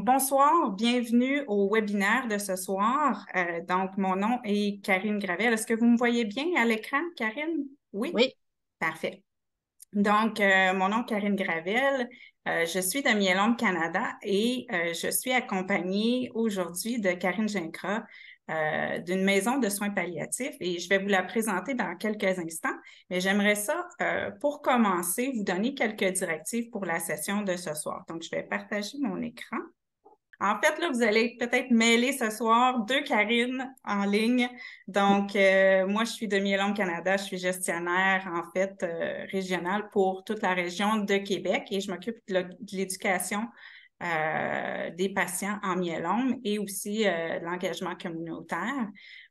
Bonsoir, bienvenue au webinaire de ce soir. Euh, donc, mon nom est Karine Gravel. Est-ce que vous me voyez bien à l'écran, Karine? Oui? Oui. Parfait. Donc, euh, mon nom est Karine Gravel. Euh, je suis de Mielombe Canada et je suis accompagnée aujourd'hui de Karine Gincra d'une maison de soins palliatifs et je vais vous la présenter dans quelques instants. Mais j'aimerais ça, pour commencer, vous donner quelques directives pour la session de ce soir. Donc, je vais partager mon écran. En fait, là, vous allez peut-être mêler ce soir deux Karine en ligne. Donc, euh, moi, je suis de Mielon Canada, je suis gestionnaire, en fait, euh, régionale pour toute la région de Québec et je m'occupe de l'éducation euh, des patients en myélome et aussi de l'engagement communautaire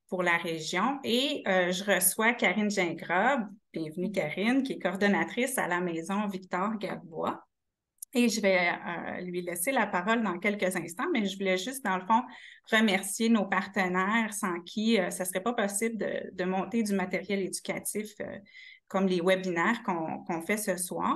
pour la région. Et je reçois Karine Gingras, bienvenue Karine, qui est coordonnatrice à la maison Victor Gabois et je vais euh, lui laisser la parole dans quelques instants, mais je voulais juste, dans le fond, remercier nos partenaires sans qui ce euh, ça ne serait pas possible de, monter du matériel éducatif euh, comme les webinaires qu'on fait ce soir.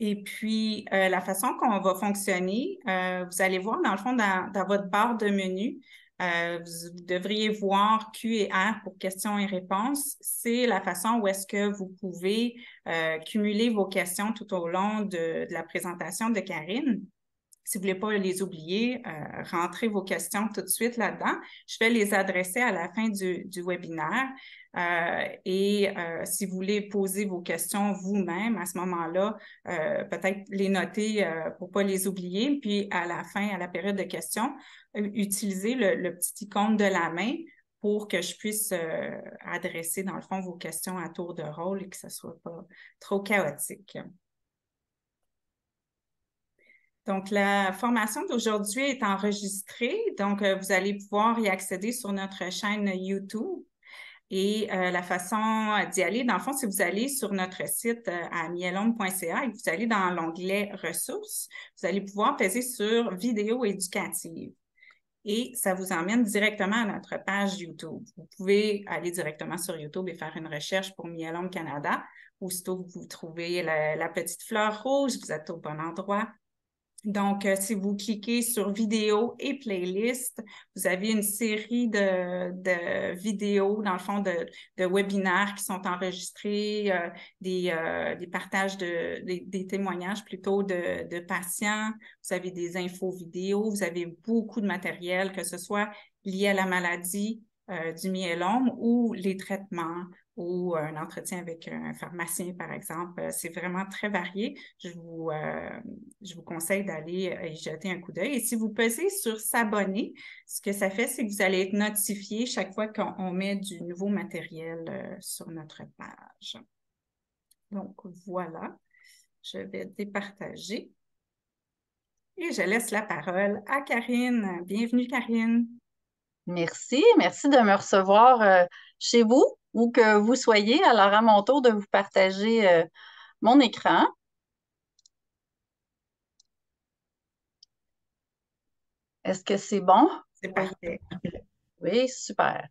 Et puis, la façon qu'on va fonctionner, vous allez voir, dans le fond, dans votre barre de menu, euh, vous devriez voir Q et R pour questions et réponses. C'est la façon où est-ce que vous pouvez euh, cumuler vos questions tout au long de, la présentation de Karine. Si vous ne voulez pas les oublier, euh, rentrez vos questions tout de suite là-dedans. Je vais les adresser à la fin du webinaire. Euh, et euh, si vous voulez poser vos questions vous-même à ce moment-là, euh, peut-être les noter pour ne pas les oublier. Puis à la fin, à la période de questions, utilisez le, petit icône de la main pour que je puisse adresser, dans le fond, vos questions à tour de rôle et que ce ne soit pas trop chaotique. Donc, la formation d'aujourd'hui est enregistrée, donc vous allez pouvoir y accéder sur notre chaîne YouTube. Et euh, la façon euh, d'y aller, dans le fond, si vous allez sur notre site euh, à mielong.ca et vous allez dans l'onglet ressources, vous allez pouvoir peser sur vidéo éducative. Et ça vous emmène directement à notre page YouTube. Vous pouvez aller directement sur YouTube et faire une recherche pour Mielong Canada. Aussitôt que vous trouvez la petite fleur rouge, vous êtes au bon endroit. Donc, euh, si vous cliquez sur vidéo et playlist, vous avez une série de, de vidéos, dans le fond, de, de webinaires qui sont enregistrés, euh, des, euh, des, partages de, des, témoignages plutôt de, de, patients. Vous avez des infos vidéo, vous avez beaucoup de matériel, que ce soit lié à la maladie du myélome ou les traitements ou un entretien avec un pharmacien, par exemple. Euh, c'est vraiment très varié. Je vous, euh, conseille d'aller euh, y jeter un coup d'œil. Et si vous pesez sur s'abonner, ce que ça fait, c'est que vous allez être notifié chaque fois qu'on met du nouveau matériel sur notre page. Donc voilà, je vais départager. Et je laisse la parole à Karine. Bienvenue, Karine. Merci, merci de me recevoir chez vous où que vous soyez. Alors, à mon tour de vous partager euh, mon écran. Est-ce que c'est bon? C'est parfait. Oui, super.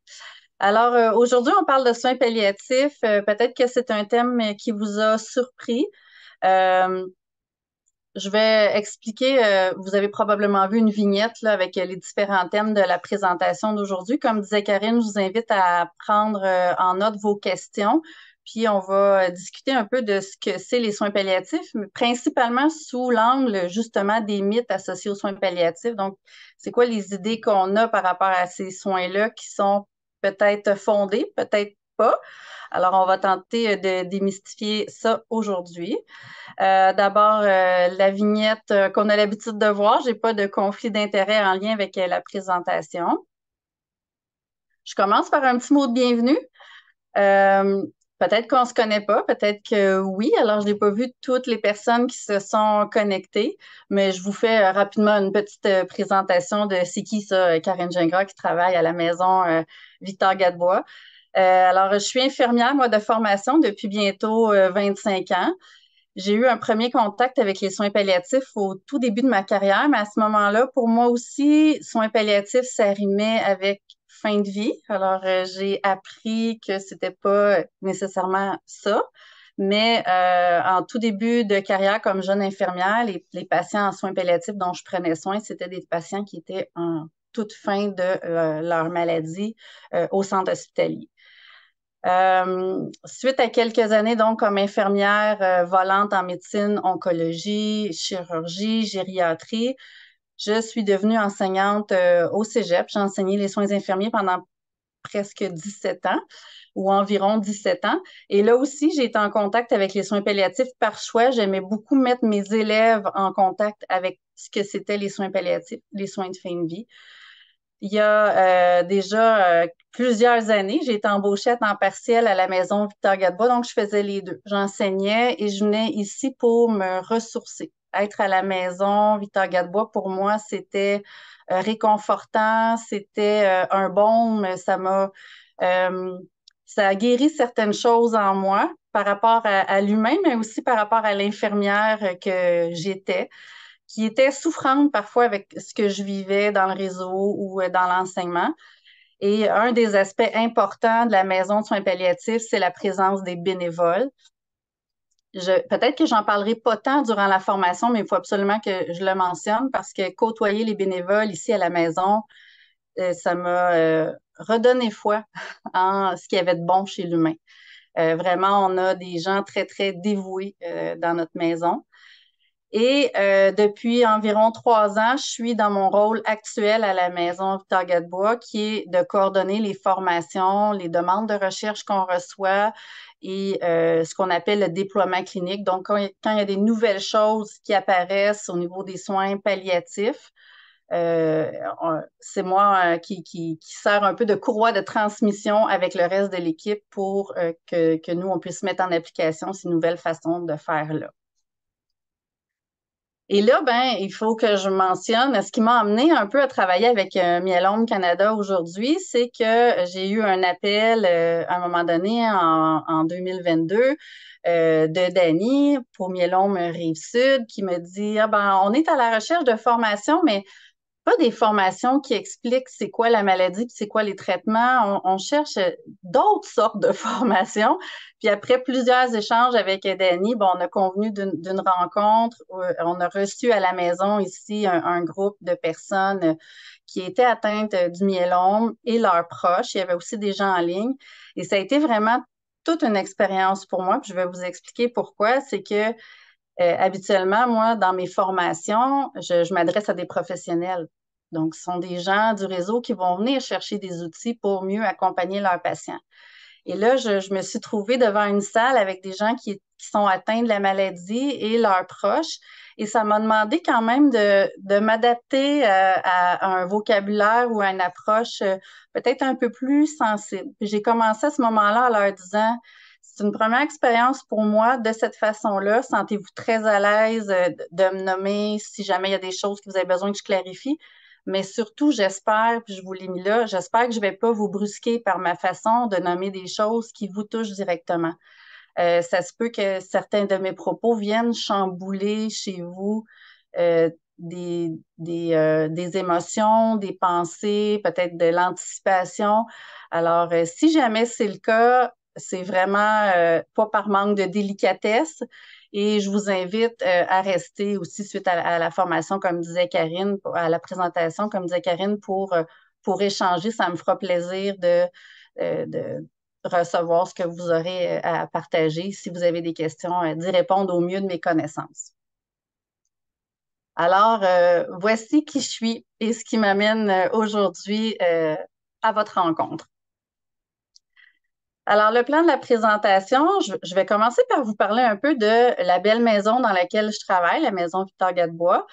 Alors, euh, aujourd'hui, on parle de soins palliatifs. Euh, peut-être que c'est un thème qui vous a surpris. Je vais expliquer, euh, vous avez probablement vu une vignette là, avec euh, les différents thèmes de la présentation d'aujourd'hui. Comme disait Karine, je vous invite à prendre euh, en note vos questions. Puis on va discuter un peu de ce que c'est les soins palliatifs, mais principalement sous l'angle justement des mythes associés aux soins palliatifs. Donc, c'est quoi les idées qu'on a par rapport à ces soins-là qui sont peut-être fondés, peut-être alors, on va tenter euh, de démystifier ça aujourd'hui. Euh, d'abord, euh, la vignette qu'on a l'habitude de voir. Je n'ai pas de conflit d'intérêt en lien avec la présentation. Je commence par un petit mot de bienvenue. peut-être qu'on ne se connaît pas, peut-être que oui. Alors, je n'ai pas vu toutes les personnes qui se sont connectées, mais je vous fais rapidement une petite présentation de c'est qui ça, Karine Gingras, qui travaille à la maison Victor Gadebois. Euh, alors, je suis infirmière, moi, de formation depuis bientôt 25 euh, ans. J'ai eu un premier contact avec les soins palliatifs au tout début de ma carrière, mais à ce moment-là, pour moi aussi, soins palliatifs, ça rimait avec fin de vie. Alors, euh, j'ai appris que ce n'était pas nécessairement ça. Mais en tout début de carrière comme jeune infirmière, les, patients en soins palliatifs dont je prenais soin, c'était des patients qui étaient en toute fin de leur maladie au centre hospitalier. Euh, suite à quelques années donc comme infirmière euh, volante en médecine, oncologie, chirurgie, gériatrie, je suis devenue enseignante euh, au Cégep. J'ai enseigné les soins infirmiers pendant presque 17 ans ou environ 17 ans. Et là aussi, j'ai été en contact avec les soins palliatifs par choix. J'aimais beaucoup mettre mes élèves en contact avec ce que c'était les soins palliatifs, les soins de fin de vie. Il y a euh, déjà euh, plusieurs années, j'ai été embauchée en partiel à la maison Victor Gadbois, donc je faisais les deux. J'enseignais et je venais ici pour me ressourcer. Être à la maison Victor Gadbois, pour moi, c'était euh, réconfortant, c'était un baume, ça m'a... ça a guéri certaines choses en moi par rapport à, lui-même, mais aussi par rapport à l'infirmière que j'étais qui était souffrante parfois avec ce que je vivais dans le réseau ou euh, dans l'enseignement. Et un des aspects importants de la maison de soins palliatifs, c'est la présence des bénévoles. peut-être que j'en parlerai pas tant durant la formation, mais il faut absolument que je le mentionne parce que côtoyer les bénévoles ici à la maison, euh, ça m'a euh, redonné foi en ce qu'il y avait de bon chez l'humain. vraiment, on a des gens très, très dévoués dans notre maison. Et euh, depuis environ trois ans, je suis dans mon rôle actuel à la Maison victor Bois, qui est de coordonner les formations, les demandes de recherche qu'on reçoit et euh, ce qu'on appelle le déploiement clinique. Donc, quand, il y a des nouvelles choses qui apparaissent au niveau des soins palliatifs, euh, c'est moi qui, qui, sert un peu de courroie de transmission avec le reste de l'équipe pour que, que nous, on puisse mettre en application ces nouvelles façons de faire là. Et là, ben, il faut que je mentionne ce qui m'a amené un peu à travailler avec euh, Canada aujourd'hui, c'est que j'ai eu un appel euh, à un moment donné en, 2022 euh, de Danny pour Mielom Rive-Sud qui me dit ah ben, on est à la recherche de formation, mais pas des formations qui expliquent c'est quoi la maladie, c'est quoi les traitements. On, cherche euh, d'autres sortes de formations. Puis après plusieurs échanges avec Dany bon, on a convenu d'une rencontre. Euh, on a reçu à la maison ici un, groupe de personnes euh, qui étaient atteintes du myélome et leurs proches. Il y avait aussi des gens en ligne. Et ça a été vraiment toute une expérience pour moi. Puis je vais vous expliquer pourquoi. C'est que habituellement, moi, dans mes formations, je m'adresse à des professionnels. Donc, ce sont des gens du réseau qui vont venir chercher des outils pour mieux accompagner leurs patients. Et là, je, me suis trouvée devant une salle avec des gens qui, sont atteints de la maladie et leurs proches. Et ça m'a demandé quand même de, m'adapter euh, à, un vocabulaire ou à une approche euh, peut-être un peu plus sensible. J'ai commencé à ce moment-là en leur disant, c'est une première expérience pour moi de cette façon-là. Sentez-vous très à l'aise euh, de me nommer si jamais il y a des choses que vous avez besoin que je clarifie mais surtout, j'espère, puis je vous l'ai mis là, j'espère que je ne vais pas vous brusquer par ma façon de nommer des choses qui vous touchent directement. Euh, ça se peut que certains de mes propos viennent chambouler chez vous euh, des, des, euh, des, émotions, des pensées, peut-être de l'anticipation. Alors, si jamais c'est le cas, c'est vraiment pas par manque de délicatesse, et je vous invite euh, à rester aussi suite à, la formation, comme disait Karine, à la présentation, comme disait Karine, pour, euh, pour échanger. Ça me fera plaisir de, euh, de recevoir ce que vous aurez à partager, si vous avez des questions, d'y répondre au mieux de mes connaissances. Alors, voici qui je suis et ce qui m'amène aujourd'hui à votre rencontre. Alors, le plan de la présentation, je, vais commencer par vous parler un peu de la belle maison dans laquelle je travaille, la maison Victor Gadebois.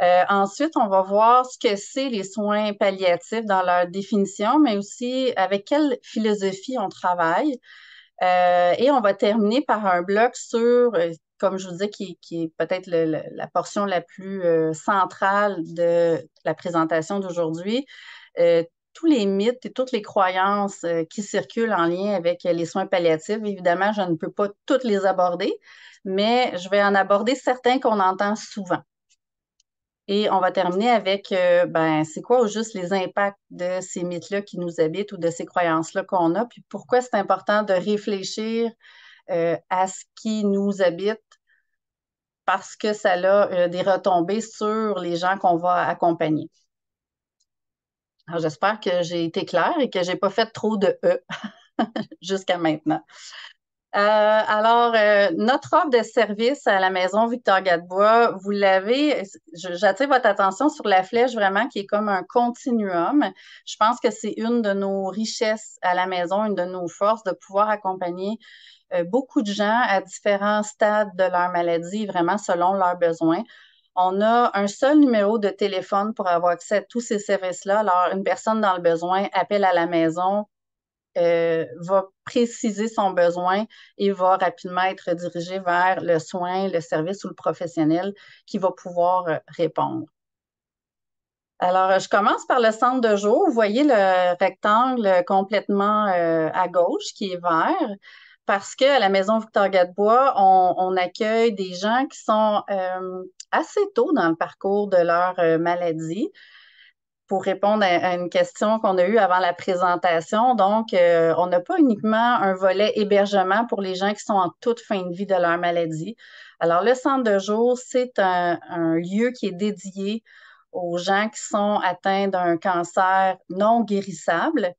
Euh, ensuite, on va voir ce que c'est les soins palliatifs dans leur définition, mais aussi avec quelle philosophie on travaille. Euh, et on va terminer par un bloc sur, euh, comme je vous disais, qui, est peut-être la portion la plus centrale de la présentation d'aujourd'hui, tous les mythes et toutes les croyances euh, qui circulent en lien avec euh, les soins palliatifs. Évidemment, je ne peux pas toutes les aborder, mais je vais en aborder certains qu'on entend souvent. Et on va terminer avec, euh, ben, c'est quoi au juste les impacts de ces mythes-là qui nous habitent ou de ces croyances-là qu'on a, puis pourquoi c'est important de réfléchir à ce qui nous habite parce que ça a des retombées sur les gens qu'on va accompagner. J'espère que j'ai été claire et que je n'ai pas fait trop de E jusqu'à maintenant. Euh, alors, euh, notre offre de service à la maison Victor Gadebois, vous l'avez, j'attire votre attention sur la flèche vraiment qui est comme un continuum. Je pense que c'est une de nos richesses à la maison, une de nos forces de pouvoir accompagner euh, beaucoup de gens à différents stades de leur maladie, vraiment selon leurs besoins. On a un seul numéro de téléphone pour avoir accès à tous ces services-là. Alors, une personne dans le besoin appelle à la maison, euh, va préciser son besoin et va rapidement être dirigée vers le soin, le service ou le professionnel qui va pouvoir euh, répondre. Alors, je commence par le centre de jour. Vous voyez le rectangle complètement euh, à gauche qui est vert parce à la Maison Victor Gadebois, on, on, accueille des gens qui sont euh, assez tôt dans le parcours de leur euh, maladie pour répondre à, une question qu'on a eue avant la présentation. Donc, euh, on n'a pas uniquement un volet hébergement pour les gens qui sont en toute fin de vie de leur maladie. Alors, le centre de jour, c'est un lieu qui est dédié aux gens qui sont atteints d'un cancer non guérissable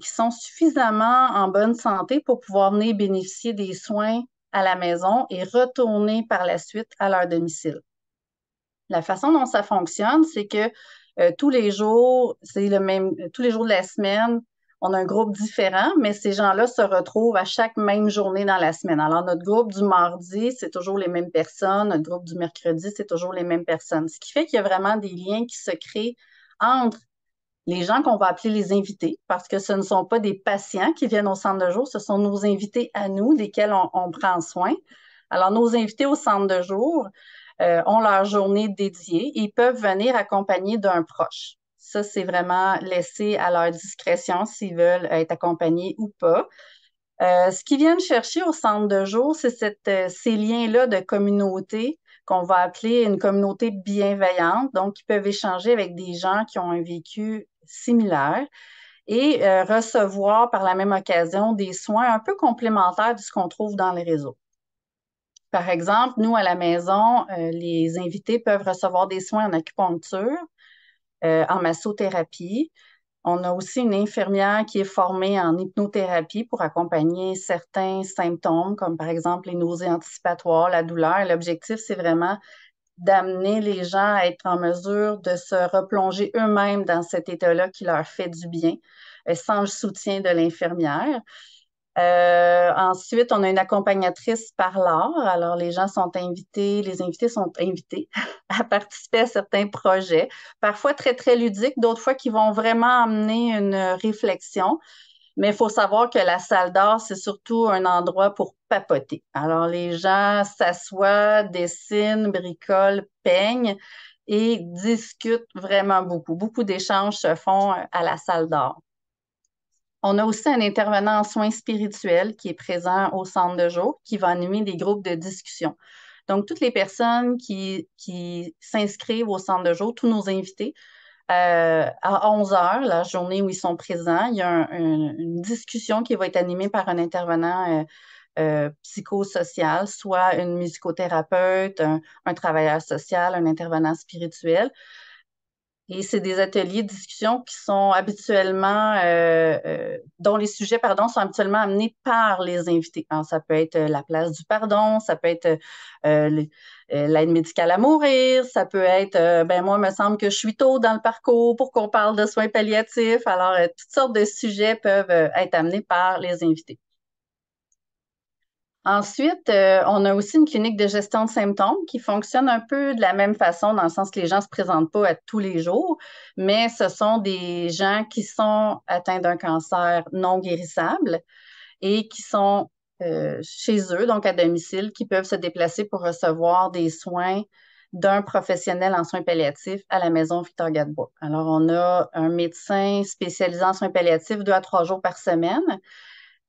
qui sont suffisamment en bonne santé pour pouvoir venir bénéficier des soins à la maison et retourner par la suite à leur domicile. La façon dont ça fonctionne, c'est que euh, tous les jours, c'est le même, tous les jours de la semaine, on a un groupe différent, mais ces gens-là se retrouvent à chaque même journée dans la semaine. Alors, notre groupe du mardi, c'est toujours les mêmes personnes. Notre groupe du mercredi, c'est toujours les mêmes personnes. Ce qui fait qu'il y a vraiment des liens qui se créent entre les gens qu'on va appeler les invités, parce que ce ne sont pas des patients qui viennent au centre de jour, ce sont nos invités à nous, desquels on, prend soin. Alors, nos invités au centre de jour euh, ont leur journée dédiée et peuvent venir accompagnés d'un proche. Ça, c'est vraiment laissé à leur discrétion s'ils veulent être accompagnés ou pas. Euh, ce qu'ils viennent chercher au centre de jour, c'est euh, ces liens-là de communauté qu'on va appeler une communauté bienveillante, donc ils peuvent échanger avec des gens qui ont un vécu similaires et euh, recevoir par la même occasion des soins un peu complémentaires de ce qu'on trouve dans les réseaux. Par exemple, nous, à la maison, euh, les invités peuvent recevoir des soins en acupuncture, euh, en massothérapie. On a aussi une infirmière qui est formée en hypnothérapie pour accompagner certains symptômes, comme par exemple les nausées anticipatoires, la douleur. L'objectif, c'est vraiment d'amener les gens à être en mesure de se replonger eux-mêmes dans cet état-là qui leur fait du bien, euh, sans le soutien de l'infirmière. Euh, ensuite, on a une accompagnatrice par l'art. Alors, les gens sont invités, les invités sont invités à participer à certains projets, parfois très, très ludiques, d'autres fois qui vont vraiment amener une réflexion. Mais il faut savoir que la salle d'art, c'est surtout un endroit pour papoter. Alors, les gens s'assoient, dessinent, bricolent, peignent et discutent vraiment beaucoup. Beaucoup d'échanges se font euh, à la salle d'art. On a aussi un intervenant en soins spirituels qui est présent au centre de jour, qui va animer des groupes de discussion. Donc, toutes les personnes qui, qui s'inscrivent au centre de jour, tous nos invités, euh, à 11 heures, la journée où ils sont présents. Il y a une discussion qui va être animée par un intervenant euh, euh, psychosocial, soit une musicothérapeute, un, travailleur social, un intervenant spirituel. Et c'est des ateliers de discussion qui sont habituellement, euh, euh, dont les sujets, pardon, sont habituellement amenés par les invités. ça peut être euh, la place du pardon, ça peut être l'aide médicale à mourir, ça peut être, ben moi, il me semble que je suis tôt dans le parcours pour qu'on parle de soins palliatifs. Alors, toutes sortes de sujets peuvent être amenés par les invités. Ensuite, euh, on a aussi une clinique de gestion de symptômes qui fonctionne un peu de la même façon, dans le sens que les gens ne se présentent pas à tous les jours, mais ce sont des gens qui sont atteints d'un cancer non guérissable et qui sont euh, chez eux, donc à domicile, qui peuvent se déplacer pour recevoir des soins d'un professionnel en soins palliatifs à la maison Victor Alors, on a un médecin spécialisé en soins palliatifs deux à trois jours par semaine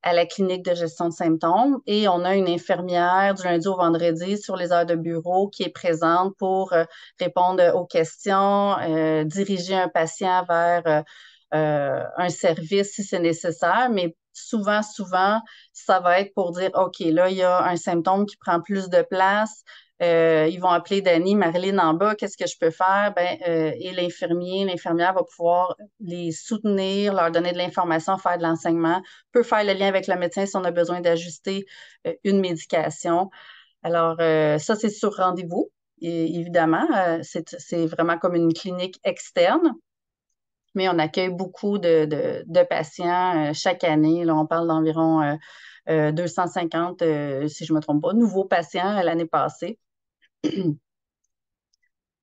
à la clinique de gestion de symptômes et on a une infirmière du lundi au vendredi sur les heures de bureau qui est présente pour euh, répondre aux questions, euh, diriger un patient vers euh, un service si c'est nécessaire, mais souvent, souvent, ça va être pour dire, OK, là, il y a un symptôme qui prend plus de place, euh, ils vont appeler Danny, Marilyn en bas, qu'est-ce que je peux faire? Ben, euh, et l'infirmier, l'infirmière va pouvoir les soutenir, leur donner de l'information, faire de l'enseignement, peut faire le lien avec le médecin si on a besoin d'ajuster euh, une médication. Alors, ça, c'est sur rendez-vous, évidemment. c'est vraiment comme une clinique externe, mais on accueille beaucoup de, de patients chaque année. Là, on parle d'environ 250, si je ne me trompe pas, nouveaux patients l'année passée.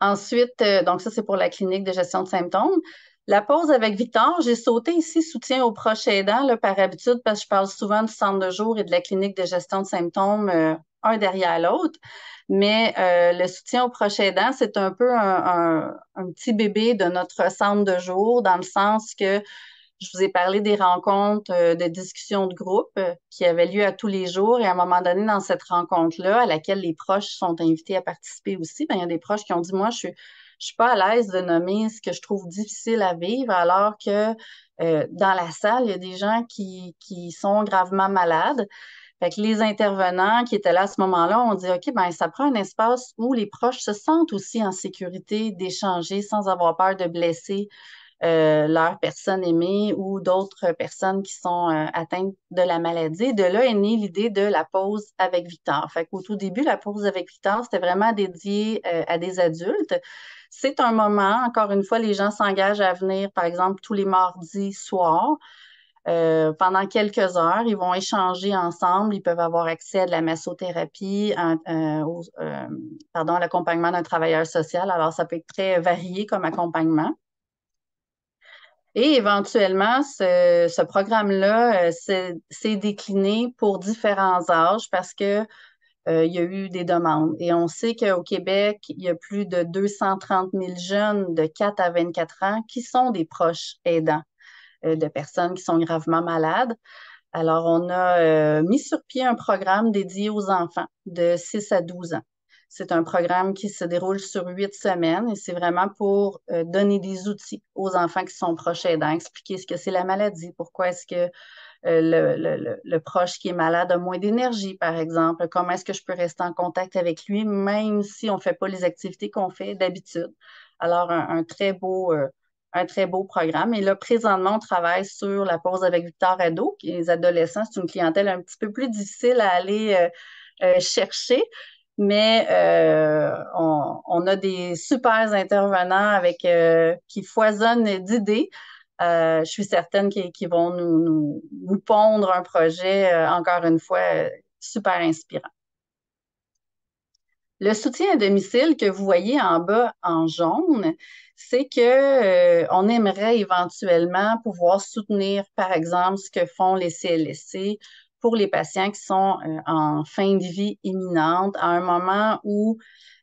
Ensuite, euh, donc ça, c'est pour la clinique de gestion de symptômes. La pause avec Victor, j'ai sauté ici soutien au proches aidants par habitude parce que je parle souvent du centre de jour et de la clinique de gestion de symptômes euh, un derrière l'autre. Mais euh, le soutien au proches aidants, c'est un peu un, petit bébé de notre centre de jour dans le sens que je vous ai parlé des rencontres euh, de discussion de groupe euh, qui avaient lieu à tous les jours. Et à un moment donné, dans cette rencontre-là, à laquelle les proches sont invités à participer aussi, ben, il y a des proches qui ont dit, moi, je suis, je suis pas à l'aise de nommer ce que je trouve difficile à vivre, alors que euh, dans la salle, il y a des gens qui, qui sont gravement malades. Fait que les intervenants qui étaient là à ce moment-là ont dit, OK, ben, ça prend un espace où les proches se sentent aussi en sécurité d'échanger sans avoir peur de blesser euh, leur personne aimée ou d'autres personnes qui sont euh, atteintes de la maladie. De là est née l'idée de la pause avec Victor. Fait Au tout début, la pause avec Victor, c'était vraiment dédié euh, à des adultes. C'est un moment, encore une fois, les gens s'engagent à venir, par exemple, tous les mardis soirs. Euh, pendant quelques heures, ils vont échanger ensemble. Ils peuvent avoir accès à de la massothérapie, pardon, à l'accompagnement d'un travailleur social. Alors, ça peut être très varié comme accompagnement. Et éventuellement, ce, programme-là euh, s'est décliné pour différents âges parce qu'il euh, y a eu des demandes. Et on sait qu'au Québec, il y a plus de 230 000 jeunes de 4 à 24 ans qui sont des proches aidants euh, de personnes qui sont gravement malades. Alors, on a mis sur pied un programme dédié aux enfants de 6 à 12 ans. C'est un programme qui se déroule sur huit semaines et c'est vraiment pour euh, donner des outils aux enfants qui sont proches aidants, expliquer ce que c'est la maladie, pourquoi est-ce que euh, le, proche qui est malade a moins d'énergie, par exemple, comment est-ce que je peux rester en contact avec lui, même si on ne fait pas les activités qu'on fait d'habitude. Alors, euh, un, très beau... programme. Et là, présentement, on travaille sur la pause avec Victor Ado, qui est les adolescents. C'est une clientèle un petit peu plus difficile à aller chercher, mais euh, on, a des super intervenants avec euh, qui foisonnent d'idées. Euh, je suis certaine qu'ils vont nous, nous, pondre un projet, encore une fois, super inspirant. Le soutien à domicile que vous voyez en bas en jaune, c'est que on aimerait éventuellement pouvoir soutenir, par exemple, ce que font les CLSC les patients qui sont euh, en fin de vie imminente, à un moment où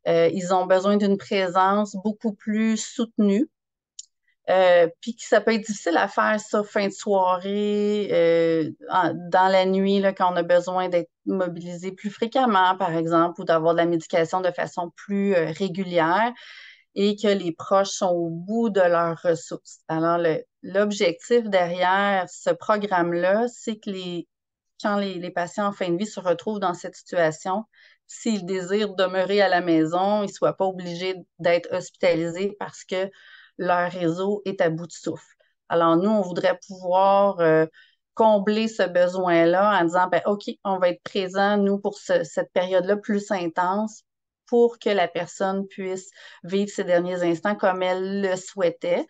euh, ils ont besoin d'une présence beaucoup plus soutenue. Euh, puis que ça peut être difficile à faire ça fin de soirée, dans la nuit, là, quand on a besoin d'être mobilisé plus fréquemment, par exemple, ou d'avoir de la médication de façon plus régulière et que les proches sont au bout de leurs ressources. Alors, l'objectif derrière ce programme-là, c'est que les quand les, patients en fin de vie se retrouvent dans cette situation, s'ils désirent demeurer à la maison, ils ne soient pas obligés d'être hospitalisés parce que leur réseau est à bout de souffle. Alors, nous, on voudrait pouvoir euh, combler ce besoin-là en disant, ben, OK, on va être présent, nous, pour cette période-là plus intense pour que la personne puisse vivre ses derniers instants comme elle le souhaitait,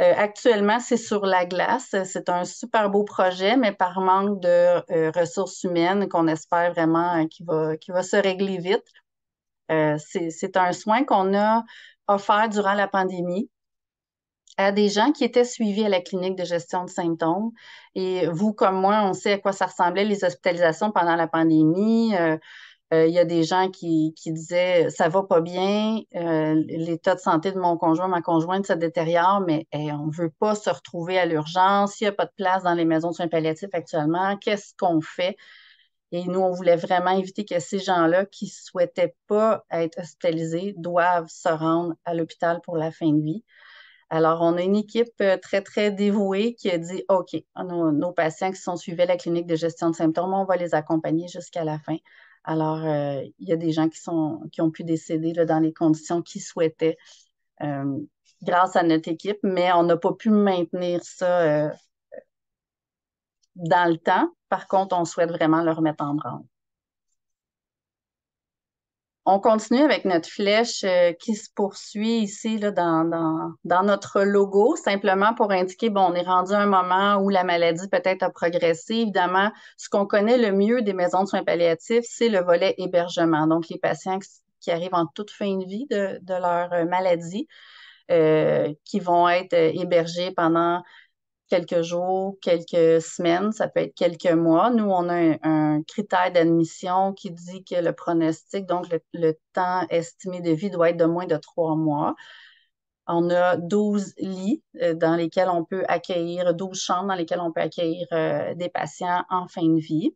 euh, actuellement, c'est sur la glace. C'est un super beau projet, mais par manque de euh, ressources humaines qu'on espère vraiment euh, qu'il va, se régler vite. c'est un soin qu'on a offert durant la pandémie à des gens qui étaient suivis à la clinique de gestion de symptômes. Et vous, comme moi, on sait à quoi ça ressemblait les hospitalisations pendant la pandémie. Euh, il y a des gens qui, disaient ça va pas bien, euh, l'état de santé de mon conjoint, ma conjointe se détériore, mais on ne veut pas se retrouver à l'urgence, il n'y a pas de place dans les maisons de soins palliatifs actuellement, qu'est-ce qu'on fait? Et nous, on voulait vraiment éviter que ces gens-là qui ne souhaitaient pas être hospitalisés doivent se rendre à l'hôpital pour la fin de vie. Alors, on a une équipe euh, très, très dévouée qui a dit, OK, nos, patients qui sont suivis à la clinique de gestion de symptômes, on va les accompagner jusqu'à la fin. Alors, euh, il y a des gens qui, sont, qui ont pu décéder dans les conditions qu'ils souhaitaient euh, grâce à notre équipe, mais on n'a pas pu maintenir ça euh, dans le temps. Par contre, on souhaite vraiment le remettre en branle on continue avec notre flèche euh, qui se poursuit ici là, dans, dans, notre logo, simplement pour indiquer, bon, on est rendu à un moment où la maladie peut-être a progressé. Évidemment, ce qu'on connaît le mieux des maisons de soins palliatifs, c'est le volet hébergement, donc les patients qui, arrivent en toute fin de vie de, leur euh, maladie. Euh, qui vont être hébergés pendant quelques jours, quelques semaines, ça peut être quelques mois. Nous, on a un, critère d'admission qui dit que le pronostic, donc le, temps estimé de vie, doit être de moins de trois mois. On a 12 lits euh, dans lesquels on peut accueillir, 12 chambres dans lesquelles on peut accueillir euh, des patients en fin de vie.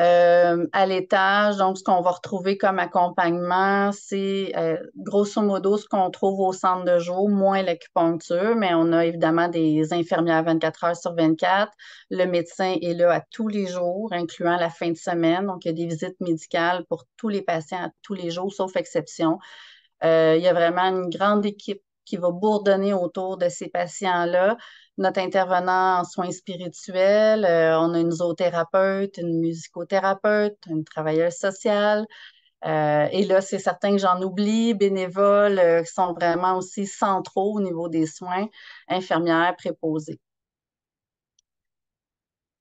Euh, à l'étage, donc ce qu'on va retrouver comme accompagnement, c'est euh, grosso modo ce qu'on trouve au centre de jour, moins l'acupuncture, mais on a évidemment des infirmières 24 heures sur 24. Le médecin est là à tous les jours, incluant la fin de semaine. Donc, il y a des visites médicales pour tous les patients à tous les jours, sauf exception. Euh, il y a vraiment une grande équipe qui va bourdonner autour de ces patients-là notre intervenant en soins spirituels, euh, on a une zoothérapeute, une musicothérapeute, une travailleuse sociale. Euh, et là, c'est certain que j'en oublie, bénévoles euh, qui sont vraiment aussi centraux au niveau des soins, infirmières, préposées.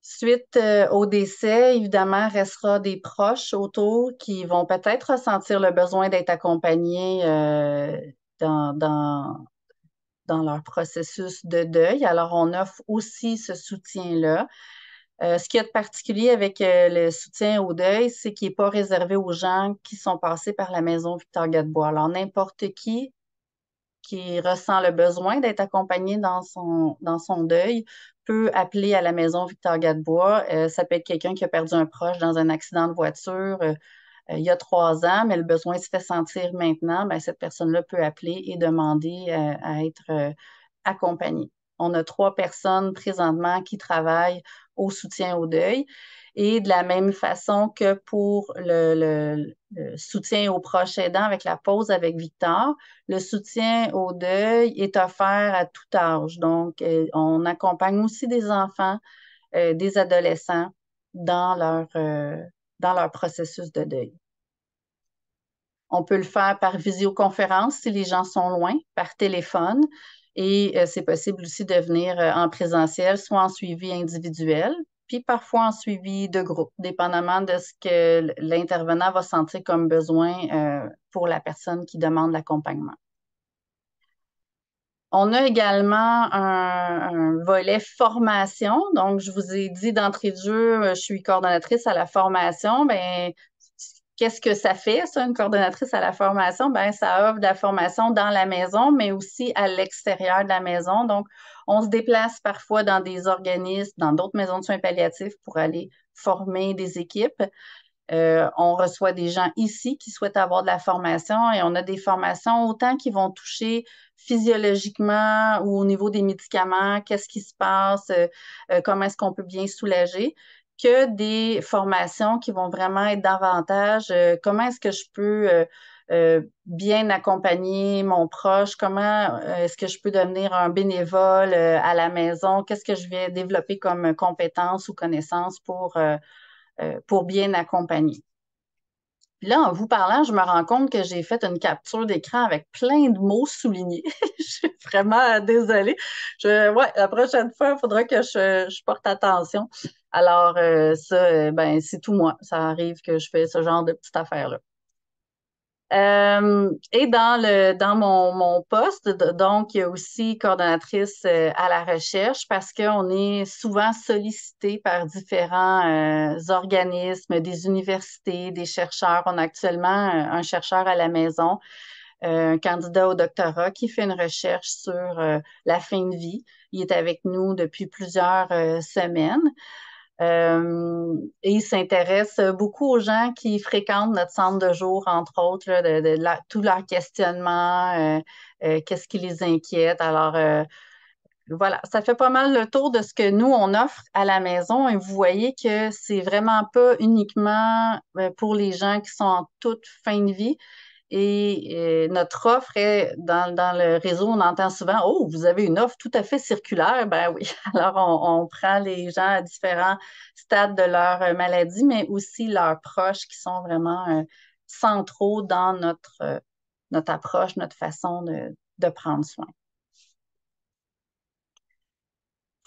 Suite au décès, évidemment, restera des proches autour qui vont peut-être ressentir le besoin d'être accompagnés dans, dans, dans leur processus de deuil. Alors, on offre aussi ce soutien-là. Euh, ce qui est particulier avec euh, le soutien au deuil, c'est qu'il n'est pas réservé aux gens qui sont passés par la maison Victor Gadebois. Alors, n'importe qui qui ressent le besoin d'être accompagné dans son, deuil peut appeler à la maison Victor Gadebois. Euh, ça peut être quelqu'un qui a perdu un proche dans un accident de voiture. Euh, il y a trois ans, mais le besoin se fait sentir maintenant, bien, cette personne-là peut appeler et demander euh, à être euh, accompagnée. On a trois personnes présentement qui travaillent au soutien au deuil. Et de la même façon que pour le, soutien aux proches aidants avec la pause avec Victor, le soutien au deuil est offert à tout âge. Donc, on accompagne aussi des enfants, des adolescents dans leur, dans leur processus de deuil. On peut le faire par visioconférence si les gens sont loin, par téléphone, et euh, c'est possible aussi de venir euh, en présentiel, soit en suivi individuel, puis parfois en suivi de groupe, dépendamment de ce que l'intervenant va sentir comme besoin euh, pour la personne qui demande l'accompagnement. On a également un, volet formation. Donc, je vous ai dit d'entrée de jeu, euh, je suis coordonnatrice à la formation. Ben, qu'est-ce que ça fait, ça, une coordonnatrice à la formation? Ben, ça offre de la formation dans la maison, mais aussi à l'extérieur de la maison. Donc, on se déplace parfois dans des organismes, dans d'autres maisons de soins palliatifs pour aller former des équipes. Euh, on reçoit des gens ici qui souhaitent avoir de la formation et on a des formations autant qui vont toucher physiologiquement ou au niveau des médicaments, qu'est-ce qui se passe, euh, euh, comment est-ce qu'on peut bien soulager, que des formations qui vont vraiment être davantage comment est-ce que je peux bien accompagner mon proche, comment est-ce que je peux devenir un bénévole à la maison, qu'est-ce que je vais développer comme compétences ou connaissances pour euh, pour bien accompagner. Là, en vous parlant, je me rends compte que j'ai fait une capture d'écran avec plein de mots soulignés. je suis vraiment euh, désolée. Je, ouais, la prochaine fois, il faudra que je, porte attention. Alors, euh, ça, ben, c'est tout moi. Ça arrive que je fais ce genre de petite affaire-là. Euh, et dans, le, dans mon, mon poste, donc, il y a aussi coordonnatrice euh, à la recherche parce qu'on est souvent sollicité par différents euh, organismes, des universités, des chercheurs. On a actuellement un chercheur à la maison, un candidat au doctorat qui fait une recherche sur la fin de vie. Il est avec nous depuis plusieurs semaines. Euh, et il s'intéresse beaucoup aux gens qui fréquentent notre centre de jour, entre autres, de, de tout leur questionnement, euh, euh, qu'est-ce qui les inquiète. Alors, voilà, ça fait pas mal le tour de ce que nous, on offre à la maison et vous voyez que c'est vraiment pas uniquement pour les gens qui sont en toute fin de vie, et, notre offre est dans, dans, le réseau, on entend souvent Oh, vous avez une offre tout à fait circulaire. Ben oui, alors on, prend les gens à différents stades de leur euh, maladie, mais aussi leurs proches qui sont vraiment euh, centraux dans notre, euh, notre approche, notre façon de, de prendre soin.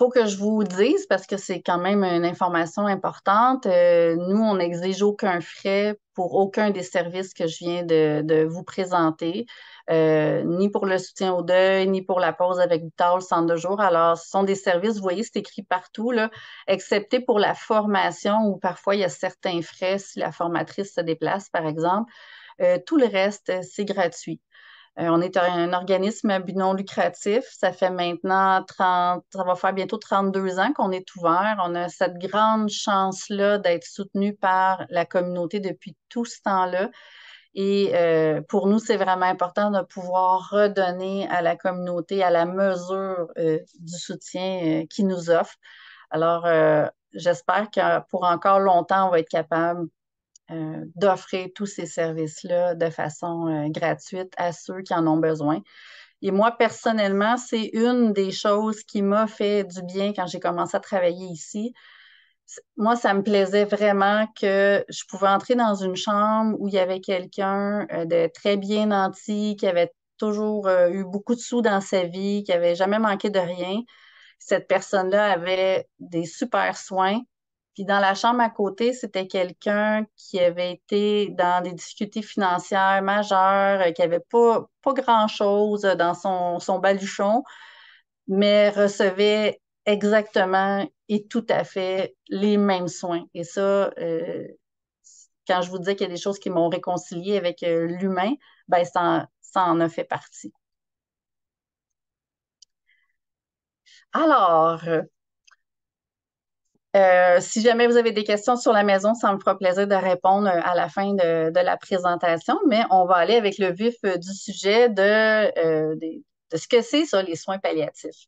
faut que je vous dise, parce que c'est quand même une information importante, euh, nous, on n'exige aucun frais pour aucun des services que je viens de, vous présenter, euh, ni pour le soutien au deuil, ni pour la pause avec Vital, le centre de jour. Alors, ce sont des services, vous voyez, c'est écrit partout, là, excepté pour la formation, où parfois il y a certains frais si la formatrice se déplace, par exemple. Euh, tout le reste, c'est gratuit. Euh, on est un organisme but non lucratif. Ça fait maintenant 30, ça va faire bientôt 32 ans qu'on est ouvert. On a cette grande chance-là d'être soutenu par la communauté depuis tout ce temps-là. Et euh, pour nous, c'est vraiment important de pouvoir redonner à la communauté à la mesure euh, du soutien qu'ils nous offrent. Alors, j'espère que pour encore longtemps, on va être capable euh, d'offrir tous ces services-là de façon euh, gratuite à ceux qui en ont besoin. Et moi, personnellement, c'est une des choses qui m'a fait du bien quand j'ai commencé à travailler ici. Moi, ça me plaisait vraiment que je pouvais entrer dans une chambre où il y avait quelqu'un euh, de très bien nanti, qui avait toujours eu beaucoup de sous dans sa vie, qui n'avait jamais manqué de rien. Cette personne-là avait des super soins puis dans la chambre à côté, c'était quelqu'un qui avait été dans des difficultés financières majeures, euh, qui avait pas, pas grand-chose dans son, son baluchon, mais recevait exactement et tout à fait les mêmes soins. Et ça, euh, quand je vous dis qu'il y a des choses qui m'ont réconcilié avec euh, l'humain, ben ça, ça en a fait partie. Alors, euh, si jamais vous avez des questions sur la maison, ça me fera plaisir de répondre euh, à la fin de, la présentation, mais on va aller avec le vif euh, du sujet de, ce que c'est ça, les soins palliatifs.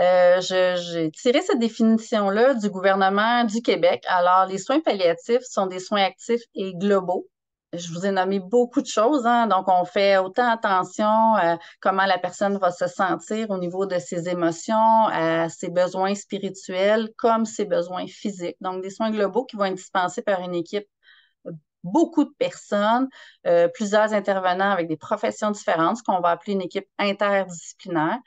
J'ai tiré cette définition-là du gouvernement du Québec. Alors, les soins palliatifs sont des soins actifs et globaux je vous ai nommé beaucoup de choses. Hein. Donc, on fait autant attention à euh, comment la personne va se sentir au niveau de ses émotions, à ses besoins spirituels comme ses besoins physiques. Donc, des soins globaux qui vont être dispensés par une équipe euh, beaucoup de personnes, euh, plusieurs intervenants avec des professions différentes, ce qu'on va appeler une équipe interdisciplinaire,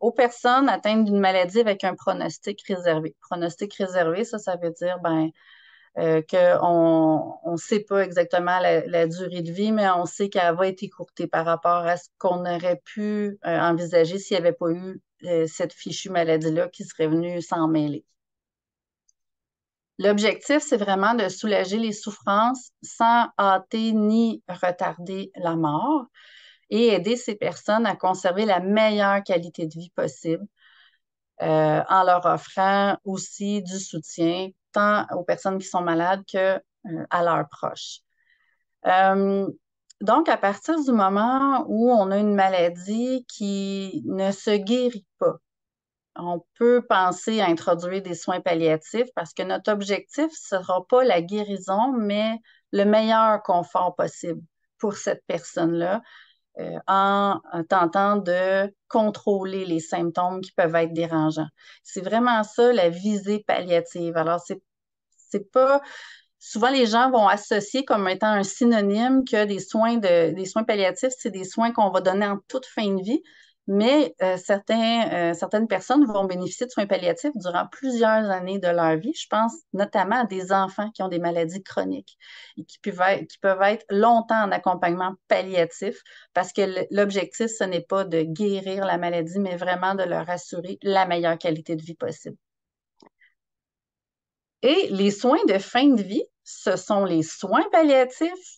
aux personnes atteintes d'une maladie avec un pronostic réservé. Pronostic réservé, ça, ça veut dire ben, euh, qu'on ne sait pas exactement la, durée de vie, mais on sait qu'elle va être écourtée par rapport à ce qu'on aurait pu euh, envisager s'il n'y avait pas eu euh, cette fichue maladie-là qui serait venue s'en mêler. L'objectif, c'est vraiment de soulager les souffrances sans hâter ni retarder la mort et aider ces personnes à conserver la meilleure qualité de vie possible en leur offrant aussi du soutien tant aux personnes qui sont malades qu'à euh, leurs proches. Euh, donc, à partir du moment où on a une maladie qui ne se guérit pas, on peut penser à introduire des soins palliatifs parce que notre objectif ne sera pas la guérison, mais le meilleur confort possible pour cette personne-là, euh, en euh, tentant de contrôler les symptômes qui peuvent être dérangeants. C'est vraiment ça la visée palliative. Alors, c'est, pas. Souvent, les gens vont associer comme étant un synonyme que des soins, des soins palliatifs, c'est des soins qu'on va donner en toute fin de vie, mais euh, euh, certaines personnes vont bénéficier de soins palliatifs durant plusieurs années de leur vie. Je pense notamment à des enfants qui ont des maladies chroniques et qui peuvent être longtemps en accompagnement palliatif parce que l'objectif, ce n'est pas de guérir la maladie, mais vraiment de leur assurer la meilleure qualité de vie possible. Et les soins de fin de vie, ce sont les soins palliatifs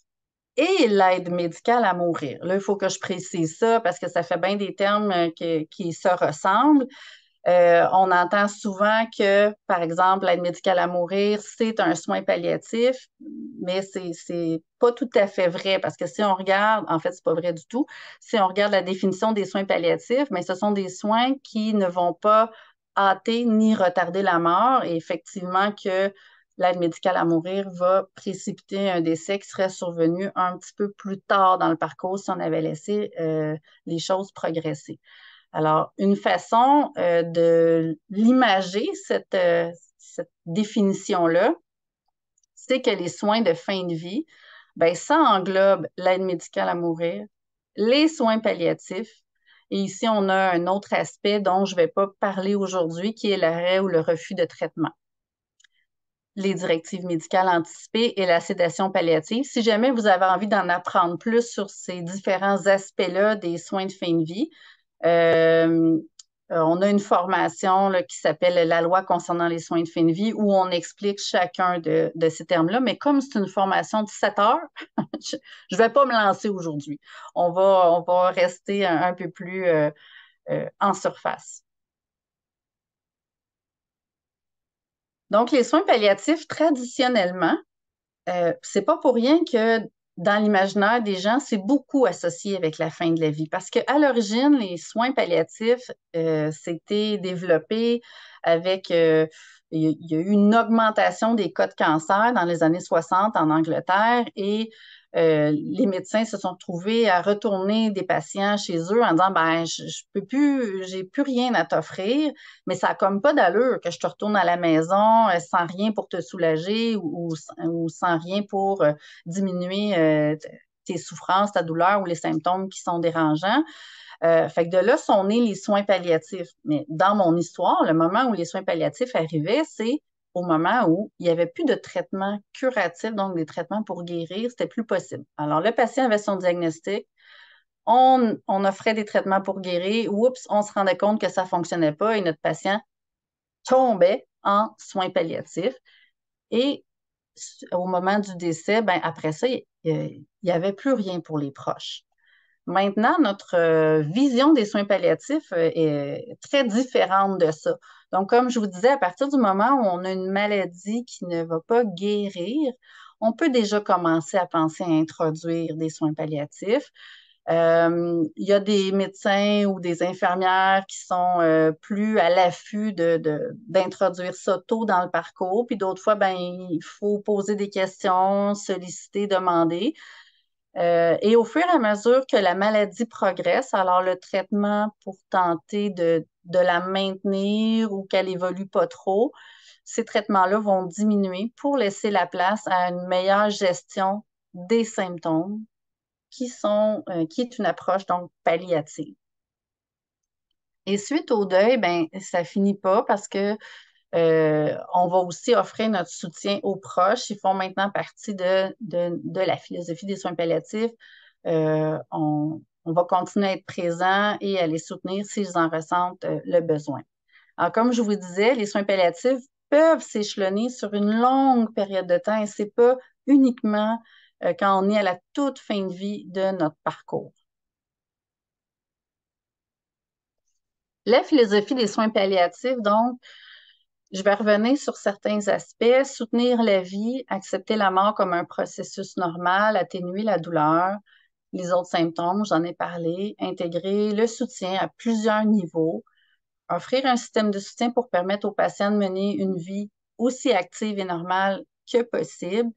et l'aide médicale à mourir. Là, il faut que je précise ça parce que ça fait bien des termes euh, qui, se ressemblent. Euh, on entend souvent que, par exemple, l'aide médicale à mourir, c'est un soin palliatif, mais c'est pas tout à fait vrai parce que si on regarde, en fait, ce c'est pas vrai du tout. Si on regarde la définition des soins palliatifs, mais ce sont des soins qui ne vont pas hâter ni retarder la mort. Et effectivement, que l'aide médicale à mourir va précipiter un décès qui serait survenu un petit peu plus tard dans le parcours si on avait laissé euh, les choses progresser. Alors, une façon euh, de l'imager, euh, cette, définition-là, c'est que les soins de fin de vie, ben, ça englobe l'aide médicale à mourir, les soins palliatifs, et ici, on a un autre aspect dont je ne vais pas parler aujourd'hui, qui est l'arrêt ou le refus de traitement les directives médicales anticipées et la sédation palliative. Si jamais vous avez envie d'en apprendre plus sur ces différents aspects-là des soins de fin de vie, euh, on a une formation qui s'appelle La loi concernant les soins de fin de vie où on explique chacun de, ces termes-là. Mais comme c'est une formation de 7 heures, je ne vais pas me lancer aujourd'hui. On va, on va rester un, peu plus euh, euh, en surface. Donc, les soins palliatifs, traditionnellement, euh, c'est pas pour rien que dans l'imaginaire des gens, c'est beaucoup associé avec la fin de la vie. Parce qu'à l'origine, les soins palliatifs, euh, s'étaient développés avec. Euh, il y a eu une augmentation des cas de cancer dans les années 60 en Angleterre et euh, les médecins se sont trouvés à retourner des patients chez eux en disant ben je, peux plus j'ai plus rien à t'offrir mais ça a comme pas d'allure que je te retourne à la maison euh, sans rien pour te soulager ou, sans rien pour euh, diminuer tes souffrances ta douleur ou les symptômes qui sont dérangeants fait que de là sont nés les soins palliatifs mais dans mon histoire le moment où les soins palliatifs arrivaient c'est au moment où il n'y avait plus de traitement curatif, donc des traitements pour guérir, c'était plus possible. Alors, le patient avait son diagnostic, on, offrait des traitements pour guérir, oups, on se rendait compte que ça ne fonctionnait pas et notre patient tombait en soins palliatifs. Et au moment du décès, ben, après ça, il n'y avait plus rien pour les proches. Maintenant, notre euh, vision des soins palliatifs euh, est très différente de ça. Donc, comme je vous disais, à partir du moment où on a une maladie qui ne va pas guérir, on peut déjà commencer à penser à introduire des soins palliatifs. Euh, il y a des médecins ou des infirmières qui sont plus à l'affût d'introduire ça tôt dans le parcours, puis d'autres fois, ben, il faut poser des questions, solliciter, demander. Euh, et au fur et à mesure que la maladie progresse, alors le traitement pour tenter de, la maintenir ou qu'elle évolue pas trop, ces traitements-là vont diminuer pour laisser la place à une meilleure gestion des symptômes qui sont euh, qui est une approche donc palliative. Et suite au deuil, ben ça finit pas parce que euh, on va aussi offrir notre soutien aux proches. Ils font maintenant partie de, la philosophie des soins palliatifs. Euh, on, va continuer à être présent et à les soutenir s'ils en ressentent euh, le besoin. Alors, comme je vous disais, les soins palliatifs peuvent s'échelonner sur une longue période de temps et ce n'est pas uniquement quand on est à la toute fin de vie de notre parcours. La philosophie des soins palliatifs, donc, je vais revenir sur certains aspects. Soutenir la vie, accepter la mort comme un processus normal, atténuer la douleur, les autres symptômes, j'en ai parlé, intégrer le soutien à plusieurs niveaux, offrir un système de soutien pour permettre aux patients de mener une vie aussi active et normale que possible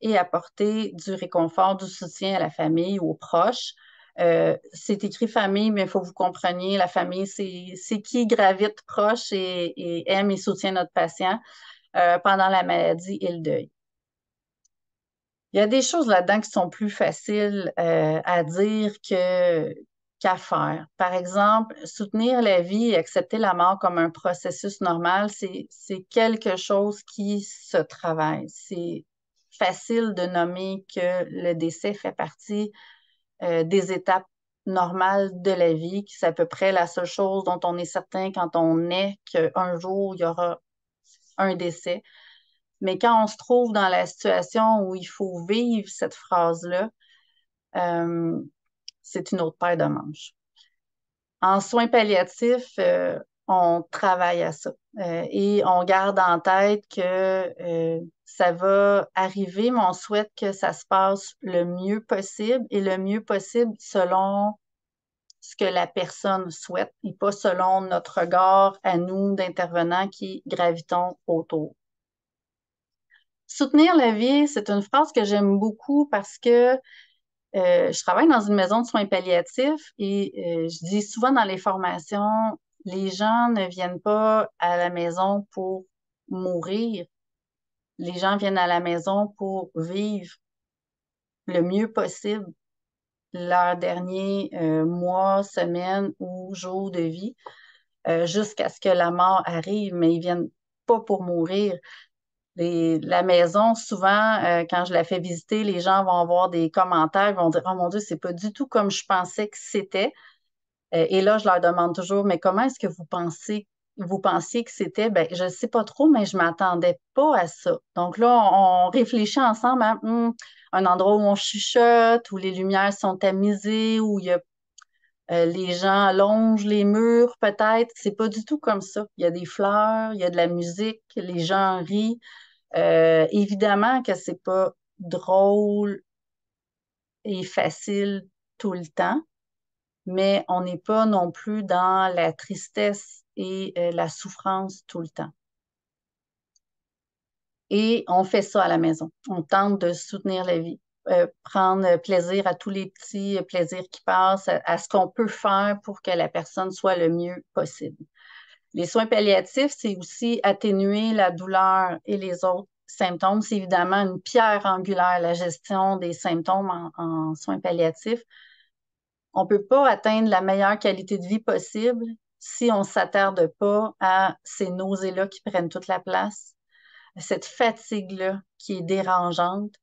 et apporter du réconfort, du soutien à la famille ou aux proches, euh, c'est écrit famille, mais il faut que vous compreniez, la famille, c'est qui gravite proche et, aime et soutient notre patient euh, pendant la maladie et le deuil. Il y a des choses là-dedans qui sont plus faciles euh, à dire que, qu'à faire. Par exemple, soutenir la vie et accepter la mort comme un processus normal, c'est quelque chose qui se travaille. C'est facile de nommer que le décès fait partie euh, des étapes normales de la vie, qui c'est à peu près la seule chose dont on est certain quand on est qu'un jour, il y aura un décès. Mais quand on se trouve dans la situation où il faut vivre cette phrase-là, euh, c'est une autre paire de manches. En soins palliatifs, euh, on travaille à ça. Euh, et on garde en tête que euh, ça va arriver, mais on souhaite que ça se passe le mieux possible et le mieux possible selon ce que la personne souhaite et pas selon notre regard à nous d'intervenants qui gravitons autour. Soutenir la vie, c'est une phrase que j'aime beaucoup parce que euh, je travaille dans une maison de soins palliatifs et je dis souvent dans les formations, les gens ne viennent pas à la maison pour mourir. Les gens viennent à la maison pour vivre le mieux possible leurs derniers euh, mois, semaines ou jours de vie euh, jusqu'à ce que la mort arrive, mais ils viennent pas pour mourir. la maison, souvent, euh, quand je la fais visiter, les gens vont avoir des commentaires, ils vont dire Oh mon Dieu, c'est pas du tout comme je pensais que c'était. Euh, et là, je leur demande toujours, mais comment est-ce que vous pensez vous pensiez que c'était, ben, je ne sais pas trop, mais je ne m'attendais pas à ça. Donc là, on, réfléchit ensemble à hein. hum, un endroit où on chuchote, où les lumières sont tamisées, où euh, les gens allongent les murs, peut-être. C'est pas du tout comme ça. Il y a des fleurs, il y a de la musique, les gens rient. Euh, évidemment que c'est pas drôle et facile tout le temps, mais on n'est pas non plus dans la tristesse et euh, la souffrance tout le temps. Et on fait ça à la maison. On tente de soutenir la vie, euh, prendre euh, plaisir à tous les petits plaisirs qui passent, à, ce qu'on peut faire pour que la personne soit le mieux possible. Les soins palliatifs, c'est aussi atténuer la douleur et les autres symptômes. C'est évidemment une pierre angulaire, la gestion des symptômes en soins palliatifs on ne peut pas atteindre la meilleure qualité de vie possible si on ne s'attarde pas à ces nausées-là qui prennent toute la place, cette fatigue-là qui est dérangeante,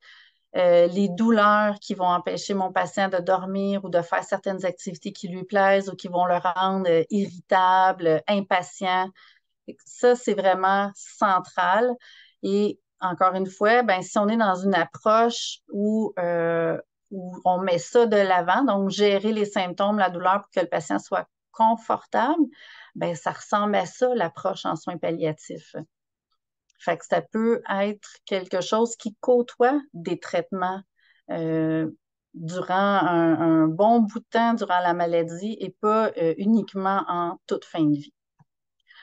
euh, les douleurs qui vont empêcher mon patient de dormir ou de faire certaines activités qui lui plaisent ou qui vont le rendre euh, irritable, impatient. Ça, c'est vraiment central. Et encore une fois, ben, si on est dans une approche où euh, où on met ça de l'avant, donc gérer les symptômes, la douleur pour que le patient soit confortable, ben ça ressemble à ça l'approche en soins palliatifs. Fait que ça peut être quelque chose qui côtoie des traitements euh, durant un, bon bout de temps, durant la maladie, et pas euh, uniquement en toute fin de vie.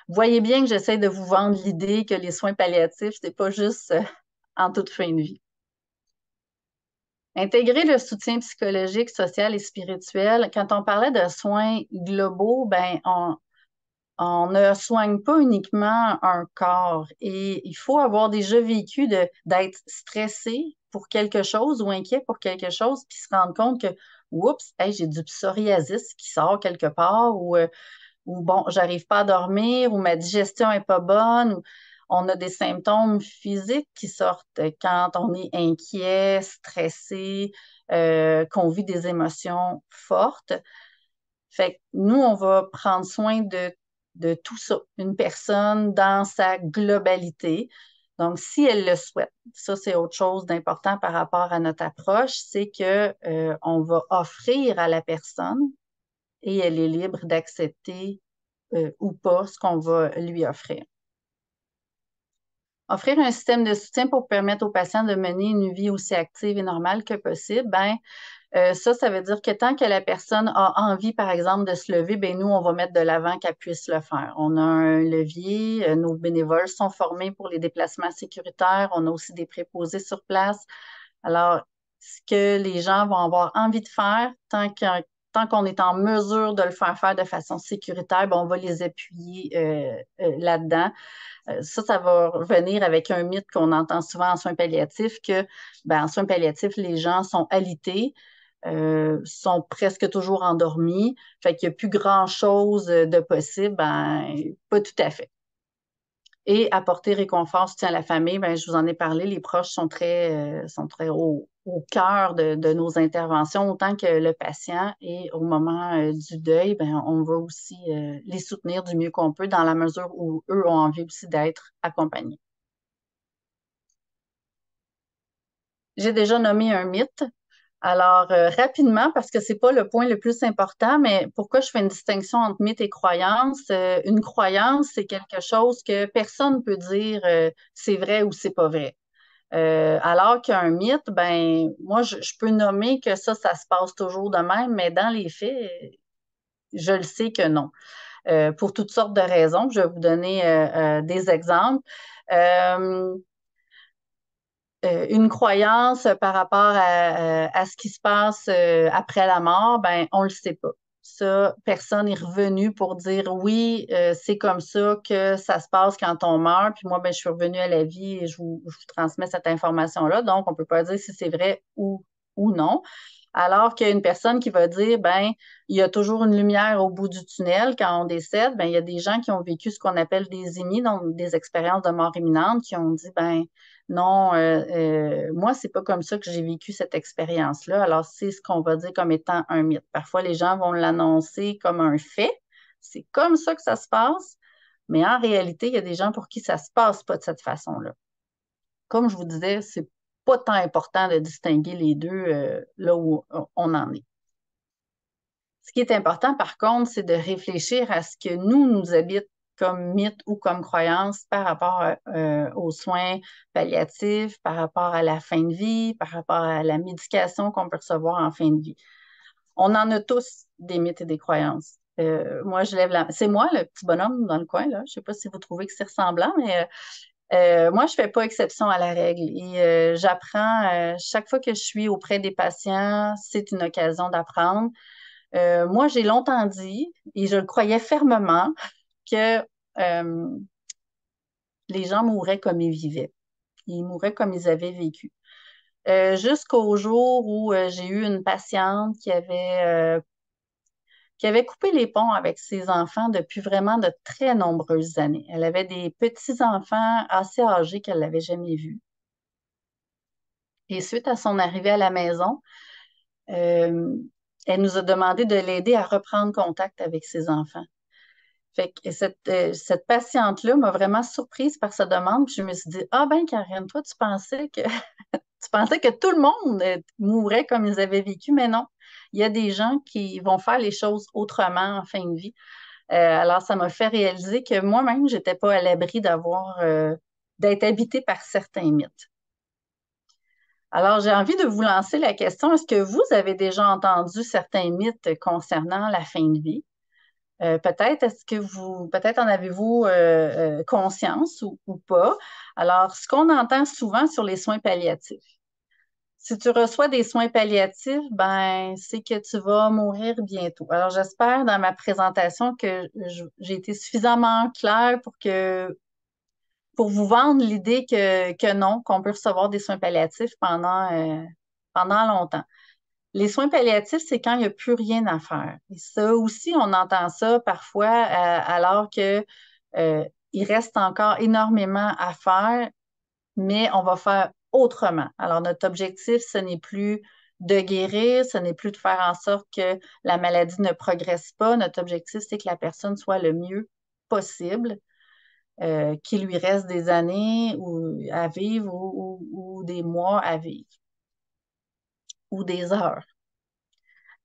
Voyez bien que j'essaie de vous vendre l'idée que les soins palliatifs, n'est pas juste euh, en toute fin de vie. Intégrer le soutien psychologique, social et spirituel. Quand on parlait de soins globaux, ben on, ne soigne pas uniquement un corps et il faut avoir déjà vécu d'être stressé pour quelque chose ou inquiet pour quelque chose, puis se rendre compte que, oups, hey, j'ai du psoriasis qui sort quelque part ou, euh, ou bon, j'arrive pas à dormir ou ma digestion est pas bonne on a des symptômes physiques qui sortent quand on est inquiet, stressé, euh, qu'on vit des émotions fortes. Fait nous, on va prendre soin de, de tout ça, une personne dans sa globalité. Donc, si elle le souhaite, ça c'est autre chose d'important par rapport à notre approche, c'est que euh, on va offrir à la personne et elle est libre d'accepter euh, ou pas ce qu'on va lui offrir offrir un système de soutien pour permettre aux patients de mener une vie aussi active et normale que possible, ben, euh, ça, ça veut dire que tant que la personne a envie, par exemple, de se lever, ben nous, on va mettre de l'avant qu'elle puisse le faire. On a un levier, euh, nos bénévoles sont formés pour les déplacements sécuritaires, on a aussi des préposés sur place. Alors, ce que les gens vont avoir envie de faire, tant qu'ils tant qu'on est en mesure de le faire faire de façon sécuritaire, ben on va les appuyer euh, euh, là-dedans. Euh, ça, ça va revenir avec un mythe qu'on entend souvent en soins palliatifs, que ben, en soins palliatifs, les gens sont alités. sont presque toujours endormis, fait qu'il n'y a plus grand-chose de possible, ben, pas tout à fait. Et apporter réconfort, soutien à la famille, ben, je vous en ai parlé, les proches sont très, sont très hauts au cœur de, nos interventions, autant que le patient. Et au moment euh, du deuil, ben, on veut aussi euh, les soutenir du mieux qu'on peut dans la mesure où eux ont envie aussi d'être accompagnés. J'ai déjà nommé un mythe. Alors, euh, rapidement, parce que ce n'est pas le point le plus important, mais pourquoi je fais une distinction entre mythe et croyance? une croyance, c'est quelque chose que personne ne peut dire c'est vrai ou c'est pas vrai. Euh, alors qu'un mythe, ben moi, je, peux nommer que ça, ça se passe toujours de même, mais dans les faits, je le sais que non. Euh, pour toutes sortes de raisons. Je vais vous donner euh, des exemples. une croyance par rapport à, à, ce qui se passe après la mort, ben on le sait pas ça, personne n'est revenu pour dire oui, euh, c'est comme ça que ça se passe quand on meurt. Puis moi, ben, je suis revenu à la vie et je vous, transmets cette information-là. Donc, on ne peut pas dire si c'est vrai ou, ou non. Alors qu'il a une personne qui va dire, ben, il y a toujours une lumière au bout du tunnel quand on décède, ben, il y a des gens qui ont vécu ce qu'on appelle des émis, donc des expériences de mort imminente, qui ont dit, ben, non, moi, euh, ce euh, moi, c'est pas comme ça que j'ai vécu cette expérience-là. Alors, c'est ce qu'on va dire comme étant un mythe. Parfois, les gens vont l'annoncer comme un fait. C'est comme ça que ça se passe. Mais en réalité, il y a des gens pour qui ça se passe pas de cette façon-là. Comme je vous disais, c'est pas tant important de distinguer les deux euh, là où on en est. Ce qui est important, par contre, c'est de réfléchir à ce que nous, nous habitons comme mythe ou comme croyance par rapport euh, aux soins palliatifs, par rapport à la fin de vie, par rapport à la médication qu'on peut recevoir en fin de vie. On en a tous des mythes et des croyances. Euh, moi, je lève la C'est moi, le petit bonhomme dans le coin, là. Je ne sais pas si vous trouvez que c'est ressemblant, mais euh, moi, je ne fais pas exception à la règle. Et j'apprends, chaque fois que je suis auprès des patients, c'est une occasion d'apprendre. moi, j'ai longtemps dit, et je le croyais fermement, que euh, les gens mouraient comme ils vivaient. Ils mouraient comme ils avaient vécu. Euh, jusqu'au jour où euh, j'ai eu une patiente qui avait, qui avait coupé les ponts avec ses enfants depuis vraiment de très nombreuses années. Elle avait des petits-enfants assez âgés qu'elle n'avait jamais vus. Et suite à son arrivée à la maison, elle nous a demandé de l'aider à reprendre contact avec ses enfants. Fait que euh, cette, patiente-là m'a vraiment surprise par sa demande. je me suis dit, ah ben Karen, toi, tu pensais que tu pensais que tout le monde euh, mourrait comme ils avaient vécu, mais non. Il y a des gens qui vont faire les choses autrement en fin de vie. Euh, alors, ça m'a fait réaliser que moi-même, je n'étais pas à l'abri d'avoir d'être habitée par certains mythes. Alors, j'ai envie de vous lancer la question, est-ce que vous avez déjà entendu certains mythes concernant la fin de vie? Euh, peut-être, est-ce que vous, peut-être en avez-vous euh, euh, conscience ou, pas? Alors, ce qu'on entend souvent sur les soins palliatifs. Si tu reçois des soins palliatifs, ben, c'est que tu vas mourir bientôt. Alors, j'espère dans ma présentation que j'ai été suffisamment claire pour pour vous vendre l'idée que, non, qu'on peut recevoir des soins palliatifs pendant longtemps. Les soins palliatifs, c'est quand il n'y a plus rien à faire. Et ça aussi, on entend ça parfois euh, alors qu'il euh, reste encore énormément à faire, mais on va faire autrement. Alors, notre objectif, ce n'est plus de guérir, ce n'est plus de faire en sorte que la maladie ne progresse pas. Notre objectif, c'est que la personne soit le mieux possible, euh, qu'il lui reste des années à vivre ou des mois à vivre ou des heures.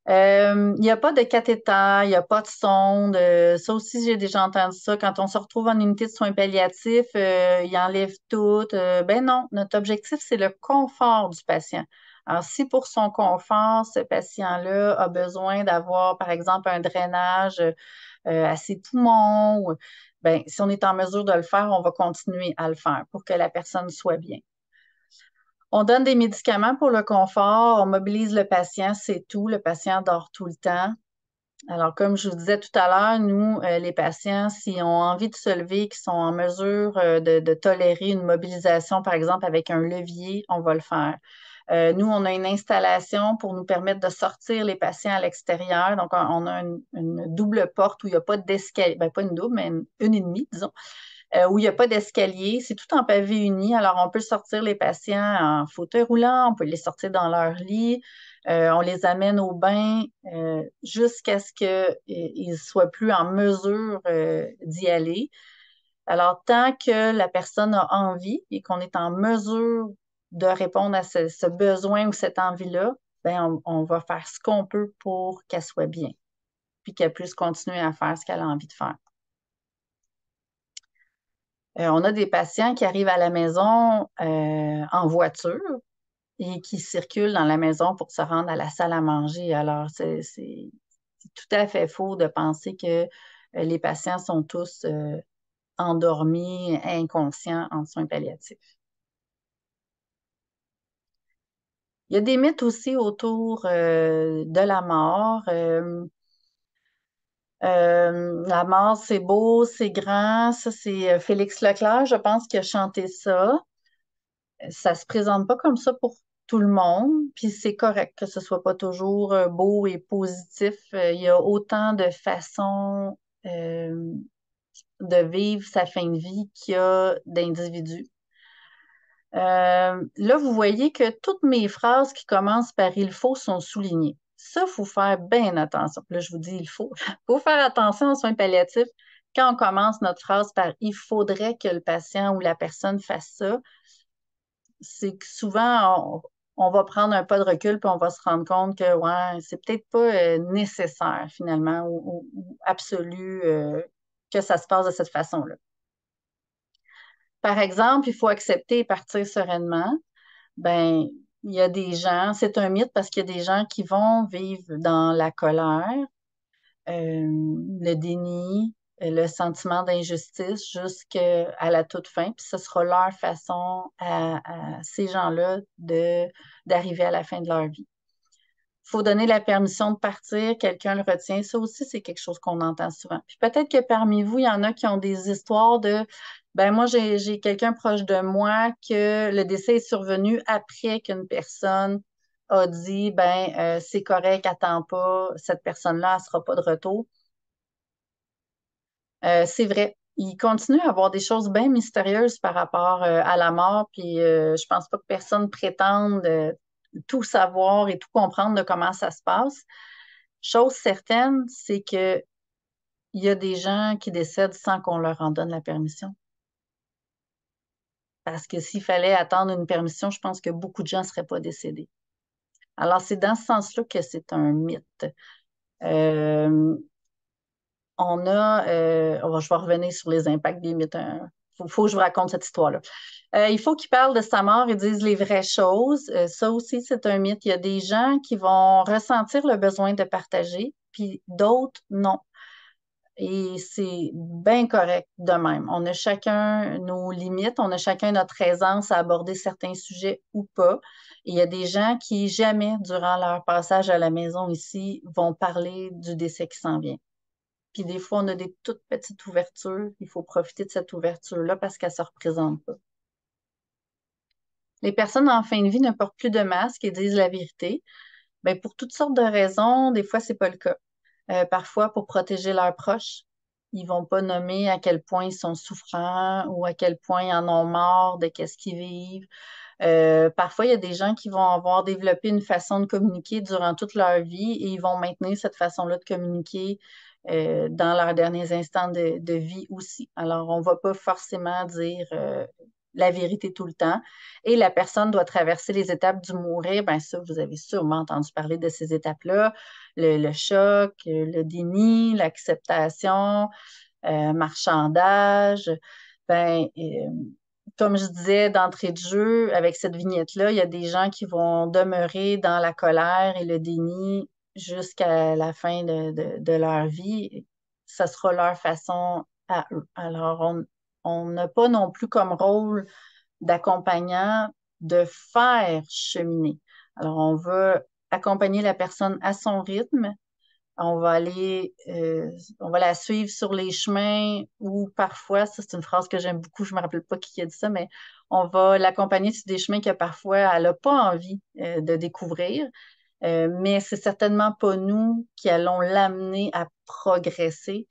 Euh, il n'y a pas de cathéter, il n'y a pas de sonde. Euh, ça aussi, j'ai déjà entendu ça. Quand on se retrouve en unité de soins palliatifs, euh, ils enlèvent tout. Euh, ben non, notre objectif, c'est le confort du patient. Alors, si pour son confort, ce patient-là a besoin d'avoir, par exemple, un drainage à ses poumons, bien, si on est en mesure de le faire, on va continuer à le faire pour que la personne soit bien. On donne des médicaments pour le confort, on mobilise le patient, c'est tout. Le patient dort tout le temps. Alors, comme je vous disais tout à l'heure, nous, euh, les patients, s'ils ont envie de se lever, qu'ils sont en mesure euh, de, tolérer une mobilisation, par exemple, avec un levier, on va le faire. Euh, nous, on a une installation pour nous permettre de sortir les patients à l'extérieur. Donc, on, a une, double porte où il n'y a pas d'escalier, ben, pas une double, mais une et demie, disons, euh, où il n'y a pas d'escalier. C'est tout en pavé uni. Alors, on peut sortir les patients en fauteuil roulant, on peut les sortir dans leur lit. Euh, on les amène au bain euh, jusqu'à ce qu'ils ne soient plus en mesure d'y aller. Alors, tant que la personne a envie et qu'on est en mesure de répondre à ce, besoin ou cette envie-là, ben on va faire ce qu'on peut pour qu'elle soit bien, puis qu'elle puisse continuer à faire ce qu'elle a envie de faire. Euh, on a des patients qui arrivent à la maison euh, en voiture et qui circulent dans la maison pour se rendre à la salle à manger. Alors, c'est tout à fait faux de penser que euh, les patients sont tous endormis, inconscients en soins palliatifs. Il y a des mythes aussi autour de la mort. Euh, la mort, c'est beau, c'est grand. Ça, c'est euh, Félix Leclerc, je pense, qui a chanté ça. Ça se présente pas comme ça pour tout le monde, puis c'est correct que ce soit pas toujours euh, beau et positif. Il y a autant de façons de vivre sa fin de vie qu'il y a d'individus. là, vous voyez que toutes mes phrases qui commencent par il faut sont soulignées. Ça, il faut faire bien attention. Là, je vous dis, il faut. faut faire attention aux soins palliatifs. Quand on commence notre phrase par il faudrait que le patient ou la personne fasse ça, c'est que souvent, on, va prendre un pas de recul puis on va se rendre compte que ouais, c'est peut-être pas euh, nécessaire finalement ou, absolu euh, que ça se passe de cette façon-là. Par exemple, il faut accepter et partir sereinement. Ben, il y a des gens, c'est un mythe parce qu'il y a des gens qui vont vivre dans la colère, euh, le déni, euh, le sentiment d'injustice jusqu'à la toute fin. Puis ce sera leur façon à, à ces gens-là d'arriver à la fin de leur vie. Il faut donner la permission de partir, quelqu'un le retient. Ça aussi, c'est quelque chose qu'on entend souvent. Puis peut-être que parmi vous, il y en a qui ont des histoires de ben moi, j'ai quelqu'un proche de moi que le décès est survenu après qu'une personne a dit ben euh, c'est correct, attends pas, cette personne-là, elle ne sera pas de retour. Euh, c'est vrai. Il continue à avoir des choses bien mystérieuses par rapport euh, à la mort, puis je pense pas que personne prétende tout savoir et tout comprendre de comment ça se passe. Chose certaine, c'est que il y a des gens qui décèdent sans qu'on leur en donne la permission. Parce que s'il fallait attendre une permission, je pense que beaucoup de gens ne seraient pas décédés. Alors, c'est dans ce sens-là que c'est un mythe. Euh, on a, euh, je vais revenir sur les impacts des mythes faut, faut que je vous raconte cette histoire-là. Euh, il faut qu'ils parle de sa mort et disent les vraies choses. Euh, ça aussi, c'est un mythe. Il y a des gens qui vont ressentir le besoin de partager, puis d'autres, non. Et c'est bien correct de même. On a chacun nos limites, on a chacun notre aisance à aborder certains sujets ou pas. il y a des gens qui jamais, durant leur passage à la maison ici, vont parler du décès qui s'en vient. Puis des fois, on a des toutes petites ouvertures. Il faut profiter de cette ouverture-là parce qu'elle ne se représente pas. Les personnes en fin de vie ne portent plus de masque et disent la vérité. mais ben, pour toutes sortes de raisons, des fois, ce n'est pas le cas. Euh, parfois, pour protéger leurs proches, ils ne vont pas nommer à quel point ils sont souffrants ou à quel point ils en ont marre de qu'est-ce qu'ils vivent. Euh, parfois, il y a des gens qui vont avoir développé une façon de communiquer durant toute leur vie et ils vont maintenir cette façon-là de communiquer euh, dans leurs derniers instants de, vie aussi. Alors, on ne va pas forcément dire euh, la vérité tout le temps. Et la personne doit traverser les étapes du mourir. Bien sûr, vous avez sûrement entendu parler de ces étapes-là. Le, choc, le déni, l'acceptation, euh, marchandage. Ben, comme je disais d'entrée de jeu, avec cette vignette-là, il y a des gens qui vont demeurer dans la colère et le déni jusqu'à la fin de, de, leur vie, ça sera leur façon à Alors, on n'a pas non plus comme rôle d'accompagnant de faire cheminer. Alors, on veut accompagner la personne à son rythme. On va aller, euh, on va la suivre sur les chemins ou parfois, ça c'est une phrase que j'aime beaucoup, je me rappelle pas qui a dit ça, mais on va l'accompagner sur des chemins que parfois elle n'a pas envie euh, de découvrir. Euh, mais c'est certainement pas nous qui allons l'amener à progresser.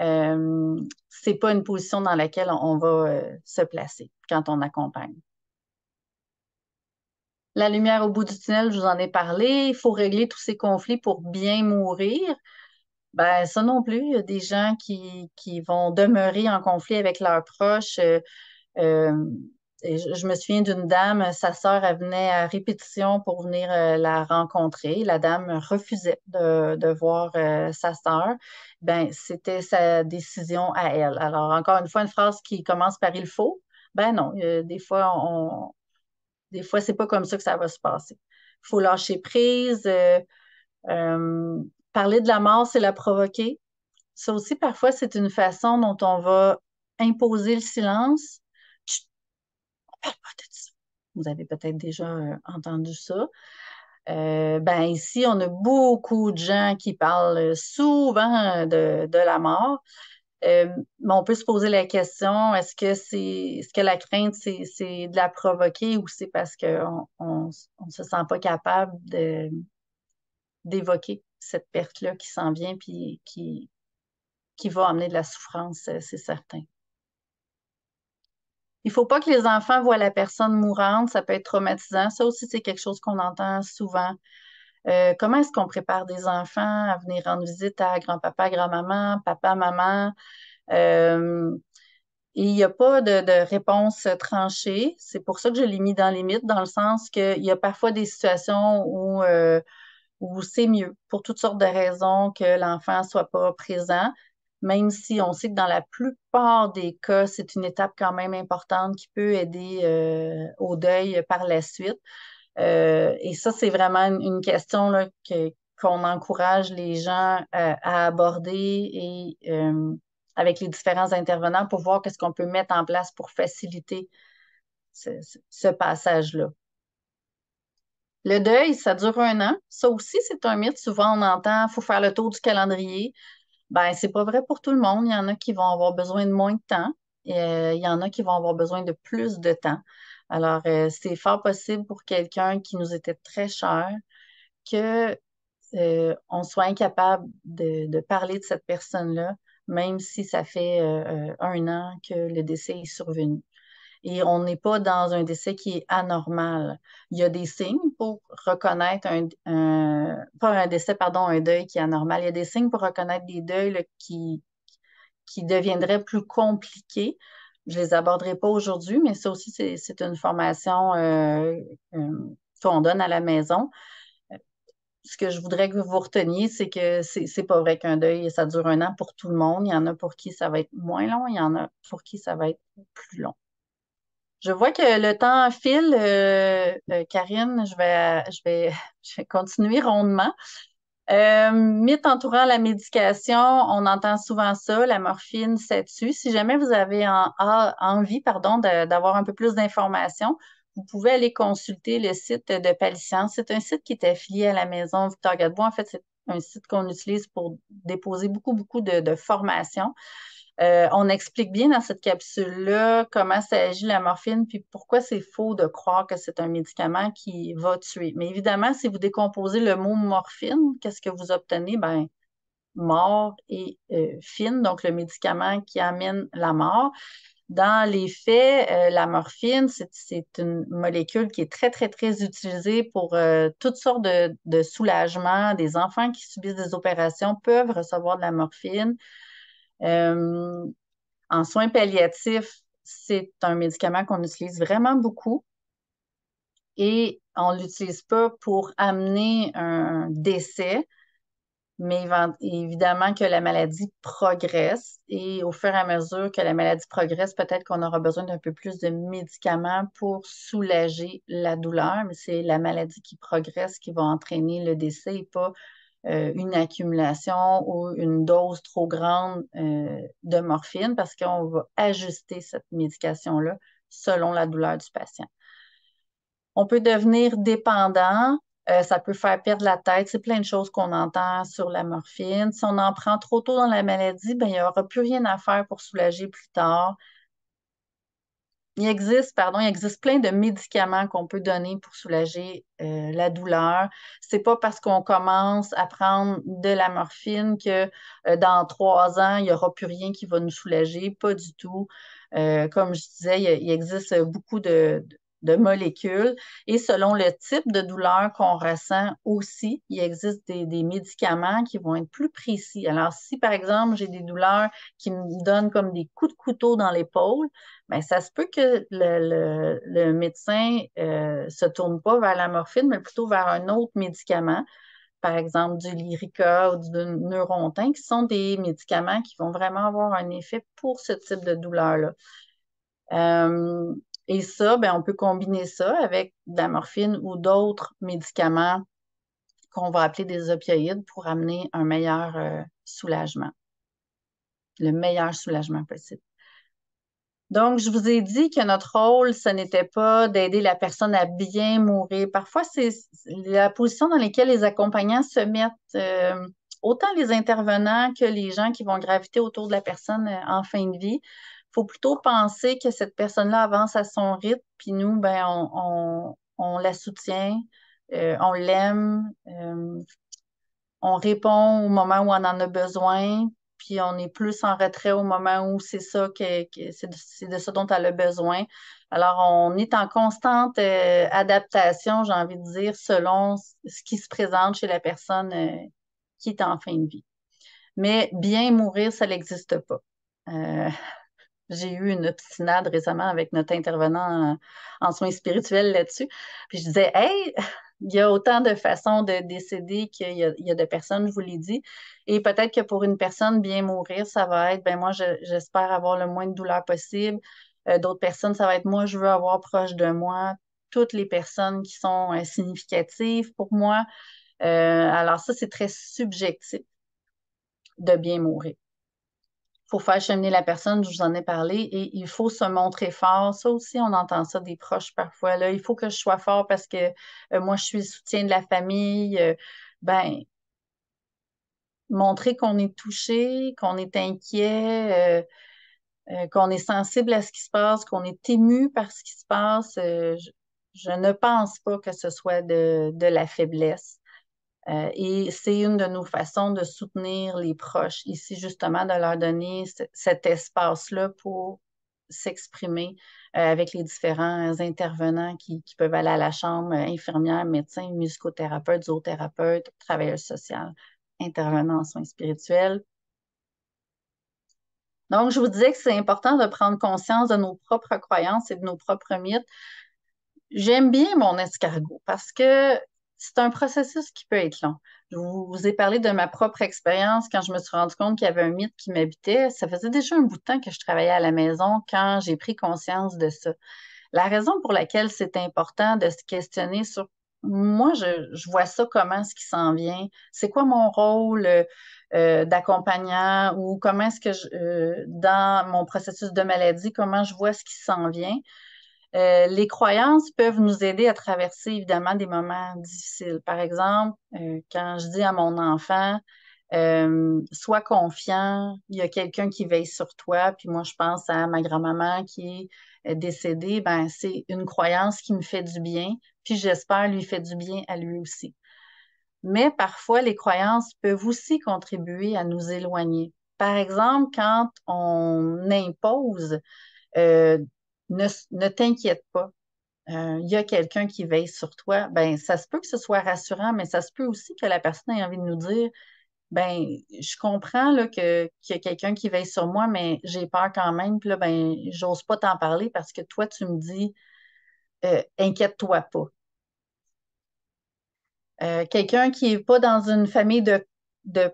Euh, c'est pas une position dans laquelle on va euh, se placer quand on accompagne. La lumière au bout du tunnel, je vous en ai parlé. Il faut régler tous ces conflits pour bien mourir. Ben, ça non plus. Il y a des gens qui, vont demeurer en conflit avec leurs proches. Euh, je, me souviens d'une dame, sa sœur, elle venait à répétition pour venir euh, la rencontrer. La dame refusait de, voir euh, sa sœur. Ben, c'était sa décision à elle. Alors, encore une fois, une phrase qui commence par il faut. Ben non, euh, des fois, on, des fois, c'est pas comme ça que ça va se passer. Il faut lâcher prise. parler de la mort, c'est la provoquer. Ça aussi, parfois, c'est une façon dont on va imposer le silence vous avez peut-être déjà euh, entendu ça. Euh, ben ici, on a beaucoup de gens qui parlent souvent de, la mort. mais euh, on peut se poser la question, est-ce que c'est ce que la crainte, c'est de la provoquer ou c'est parce qu'on ne se sent pas capable d'évoquer cette perte-là qui s'en vient puis qui, qui va amener de la souffrance, c'est certain. Il ne faut pas que les enfants voient la personne mourante, ça peut être traumatisant. Ça aussi, c'est quelque chose qu'on entend souvent. Euh, comment est-ce qu'on prépare des enfants à venir rendre visite à grand-papa, grand-maman, papa, maman? Euh, il n'y a pas de, réponse tranchée. C'est pour ça que je l'ai mis dans les mythes, dans le sens qu'il y a parfois des situations où, euh, où c'est mieux, pour toutes sortes de raisons, que l'enfant ne soit pas présent même si on sait que dans la plupart des cas, c'est une étape quand même importante qui peut aider euh, au deuil par la suite. Euh, et ça, c'est vraiment une question que, qu'on encourage les gens euh, à aborder et avec les différents intervenants pour voir qu'est-ce qu'on peut mettre en place pour faciliter ce, ce passage-là. Le deuil, ça dure un an. Ça aussi, c'est un mythe. Souvent, on entend, il faut faire le tour du calendrier. Ben, c'est pas vrai pour tout le monde. Il y en a qui vont avoir besoin de moins de temps et euh, il y en a qui vont avoir besoin de plus de temps. Alors, euh, c'est fort possible pour quelqu'un qui nous était très cher que euh, on soit incapable de parler de cette personne-là, même si ça fait un an que le décès est survenu et on n'est pas dans un décès qui est anormal. Il y a des signes pour reconnaître un, pas un décès, pardon, un deuil qui est anormal. Il y a des signes pour reconnaître des deuils qui, qui deviendraient plus compliqués. Je ne les aborderai pas aujourd'hui, mais ça aussi, c'est une formation euh, euh, qu'on donne à la maison ce que je voudrais que vous reteniez, c'est que ce n'est pas vrai qu'un deuil, ça dure un an pour tout le monde. Il y en a pour qui ça va être moins long, il y en a pour qui ça va être plus long. Je vois que le temps file. Euh, euh, Karine, je vais, je, vais, je vais continuer rondement. Euh, mythe entourant la médication, on entend souvent ça, la morphine, c'est dessus. Si jamais vous avez envie pardon, d'avoir un peu plus d'informations, vous pouvez aller consulter le site de Palissian. C'est un site qui est affilié à la maison Victor Gadebois. En fait, c'est un site qu'on utilise pour déposer beaucoup, beaucoup de formations. Euh, on explique bien dans cette capsule-là comment s'agit la morphine, puis pourquoi c'est faux de croire que c'est un médicament qui va tuer. Mais évidemment, si vous décomposez le mot morphine, qu'est-ce que vous obtenez? Ben, mort et euh, fine, donc le médicament qui amène la mort. Dans les faits, euh, la morphine, c'est une molécule qui est très, très, très utilisée pour toutes sortes de, de, soulagements. Des enfants qui subissent des opérations peuvent recevoir de la morphine. Euh, en soins palliatifs, c'est un médicament qu'on utilise vraiment beaucoup et on ne l'utilise pas pour amener un décès, mais évidemment que la maladie progresse et au fur et à mesure que la maladie progresse, peut-être qu'on aura besoin d'un peu plus de médicaments pour soulager la douleur, mais c'est la maladie qui progresse qui va entraîner le décès et pas euh, une accumulation ou une dose trop grande euh, de morphine parce qu'on va ajuster cette médication-là selon la douleur du patient. On peut devenir dépendant, euh, ça peut faire perdre la tête, c'est plein de choses qu'on entend sur la morphine. Si on en prend trop tôt dans la maladie, ben, il n'y aura plus rien à faire pour soulager plus tard il existe, pardon, il existe plein de médicaments qu'on peut donner pour soulager euh, la douleur. C'est pas parce qu'on commence à prendre de la morphine que euh, dans trois ans, il n'y aura plus rien qui va nous soulager. Pas du tout. Euh, comme je disais, il, existe beaucoup de de molécules. Et selon le type de douleur qu'on ressent aussi, il existe des, médicaments qui vont être plus précis. Alors, si par exemple, j'ai des douleurs qui me donnent comme des coups de couteau dans l'épaule, bien, ça se peut que le, médecin ne euh, se tourne pas vers la morphine, mais plutôt vers un autre médicament par exemple du Lyrica ou du Neurontin, qui sont des médicaments qui vont vraiment avoir un effet pour ce type de douleur-là. Euh, et ça, ben, on peut combiner ça avec de la morphine ou d'autres médicaments qu'on va appeler des opioïdes pour amener un meilleur euh, soulagement, le meilleur soulagement possible. Donc, je vous ai dit que notre rôle, ce n'était pas d'aider la personne à bien mourir. Parfois, c'est la position dans laquelle les accompagnants se mettent, euh, autant les intervenants que les gens qui vont graviter autour de la personne euh, en fin de vie, faut plutôt penser que cette personne-là avance à son rythme, puis nous, ben, on, on, la soutient, euh, on l'aime, euh, on répond au moment où on en a besoin, puis on est plus en retrait au moment où c'est ça que, c'est, de, ça dont elle a besoin. Alors, on est en constante euh, adaptation, j'ai envie de dire, selon ce qui se présente chez la personne qui est en fin de vie. Mais bien mourir, ça n'existe pas. J'ai eu une obstinade récemment avec notre intervenant euh, en soins spirituels là-dessus. je disais, hey, il y a autant de façons de décéder qu'il y, a de personnes, je vous l'ai dit. Et peut-être que pour une personne, bien mourir, ça va être, ben moi, j'espère avoir le moins de douleur possible. Euh, d'autres personnes, ça va être, moi, je veux avoir proche de moi toutes les personnes qui sont euh, significatives pour moi. alors ça, c'est très subjectif de bien mourir faut faire cheminer la personne, je vous en ai parlé, et il faut se montrer fort. Ça aussi, on entend ça des proches parfois. Là, il faut que je sois fort parce que euh, moi, je suis le soutien de la famille. Euh, ben, montrer qu'on est touché, qu'on est inquiet, euh, qu'on est sensible à ce qui se passe, qu'on est ému par ce qui se passe, je, ne pense pas que ce soit de la faiblesse. Euh, et c'est une de nos façons de soutenir les proches ici, justement, de leur donner cet espace-là pour s'exprimer euh, avec les différents intervenants qui, qui, peuvent aller à la chambre, euh, infirmières, médecin, musicothérapeutes, zoothérapeutes, travailleurs sociaux, intervenants en soins spirituels. Donc, je vous disais que c'est important de prendre conscience de nos propres croyances et de nos propres mythes. J'aime bien mon escargot parce que c'est un processus qui peut être long. Je vous ai parlé de ma propre expérience quand je me suis rendu compte qu'il y avait un mythe qui m'habitait. Ça faisait déjà un bout de temps que je travaillais à la maison quand j'ai pris conscience de ça. La raison pour laquelle c'est important de se questionner sur moi, je, vois ça comment ce qui s'en vient, c'est quoi mon rôle euh, d'accompagnant ou comment est-ce que je, euh, dans mon processus de maladie, comment je vois ce qui s'en vient euh, les croyances peuvent nous aider à traverser évidemment des moments difficiles. Par exemple, euh, quand je dis à mon enfant, euh, sois confiant, il y a quelqu'un qui veille sur toi, puis moi je pense à ma grand-maman qui est décédée, ben, c'est une croyance qui me fait du bien, puis j'espère lui fait du bien à lui aussi. Mais parfois, les croyances peuvent aussi contribuer à nous éloigner. Par exemple, quand on impose ne, t'inquiète pas. Euh, il y a quelqu'un qui veille sur toi. Ben, ça se peut que ce soit rassurant, mais ça se peut aussi que la personne ait envie de nous dire ben je comprends que, qu'il y a quelqu'un qui veille sur moi, mais j'ai peur quand même. Puis là, ben, j'ose pas t'en parler parce que toi, tu me dis euh, inquiète-toi pas. Euh, quelqu'un qui n'est pas dans une famille de,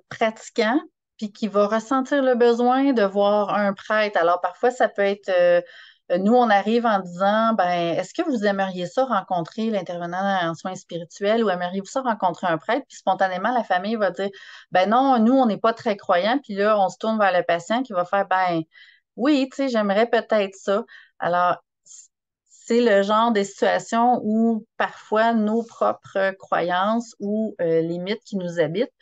pratiquants, puis qui va ressentir le besoin de voir un prêtre. Alors parfois, ça peut être euh, nous, on arrive en disant, ben, est-ce que vous aimeriez ça rencontrer l'intervenant en soins spirituels ou aimeriez-vous ça rencontrer un prêtre? Puis spontanément, la famille va dire, ben non, nous, on n'est pas très croyants. Puis là, on se tourne vers le patient qui va faire, ben oui, tu sais, j'aimerais peut-être ça. Alors, c'est le genre de situations où parfois nos propres croyances ou euh, limites qui nous habitent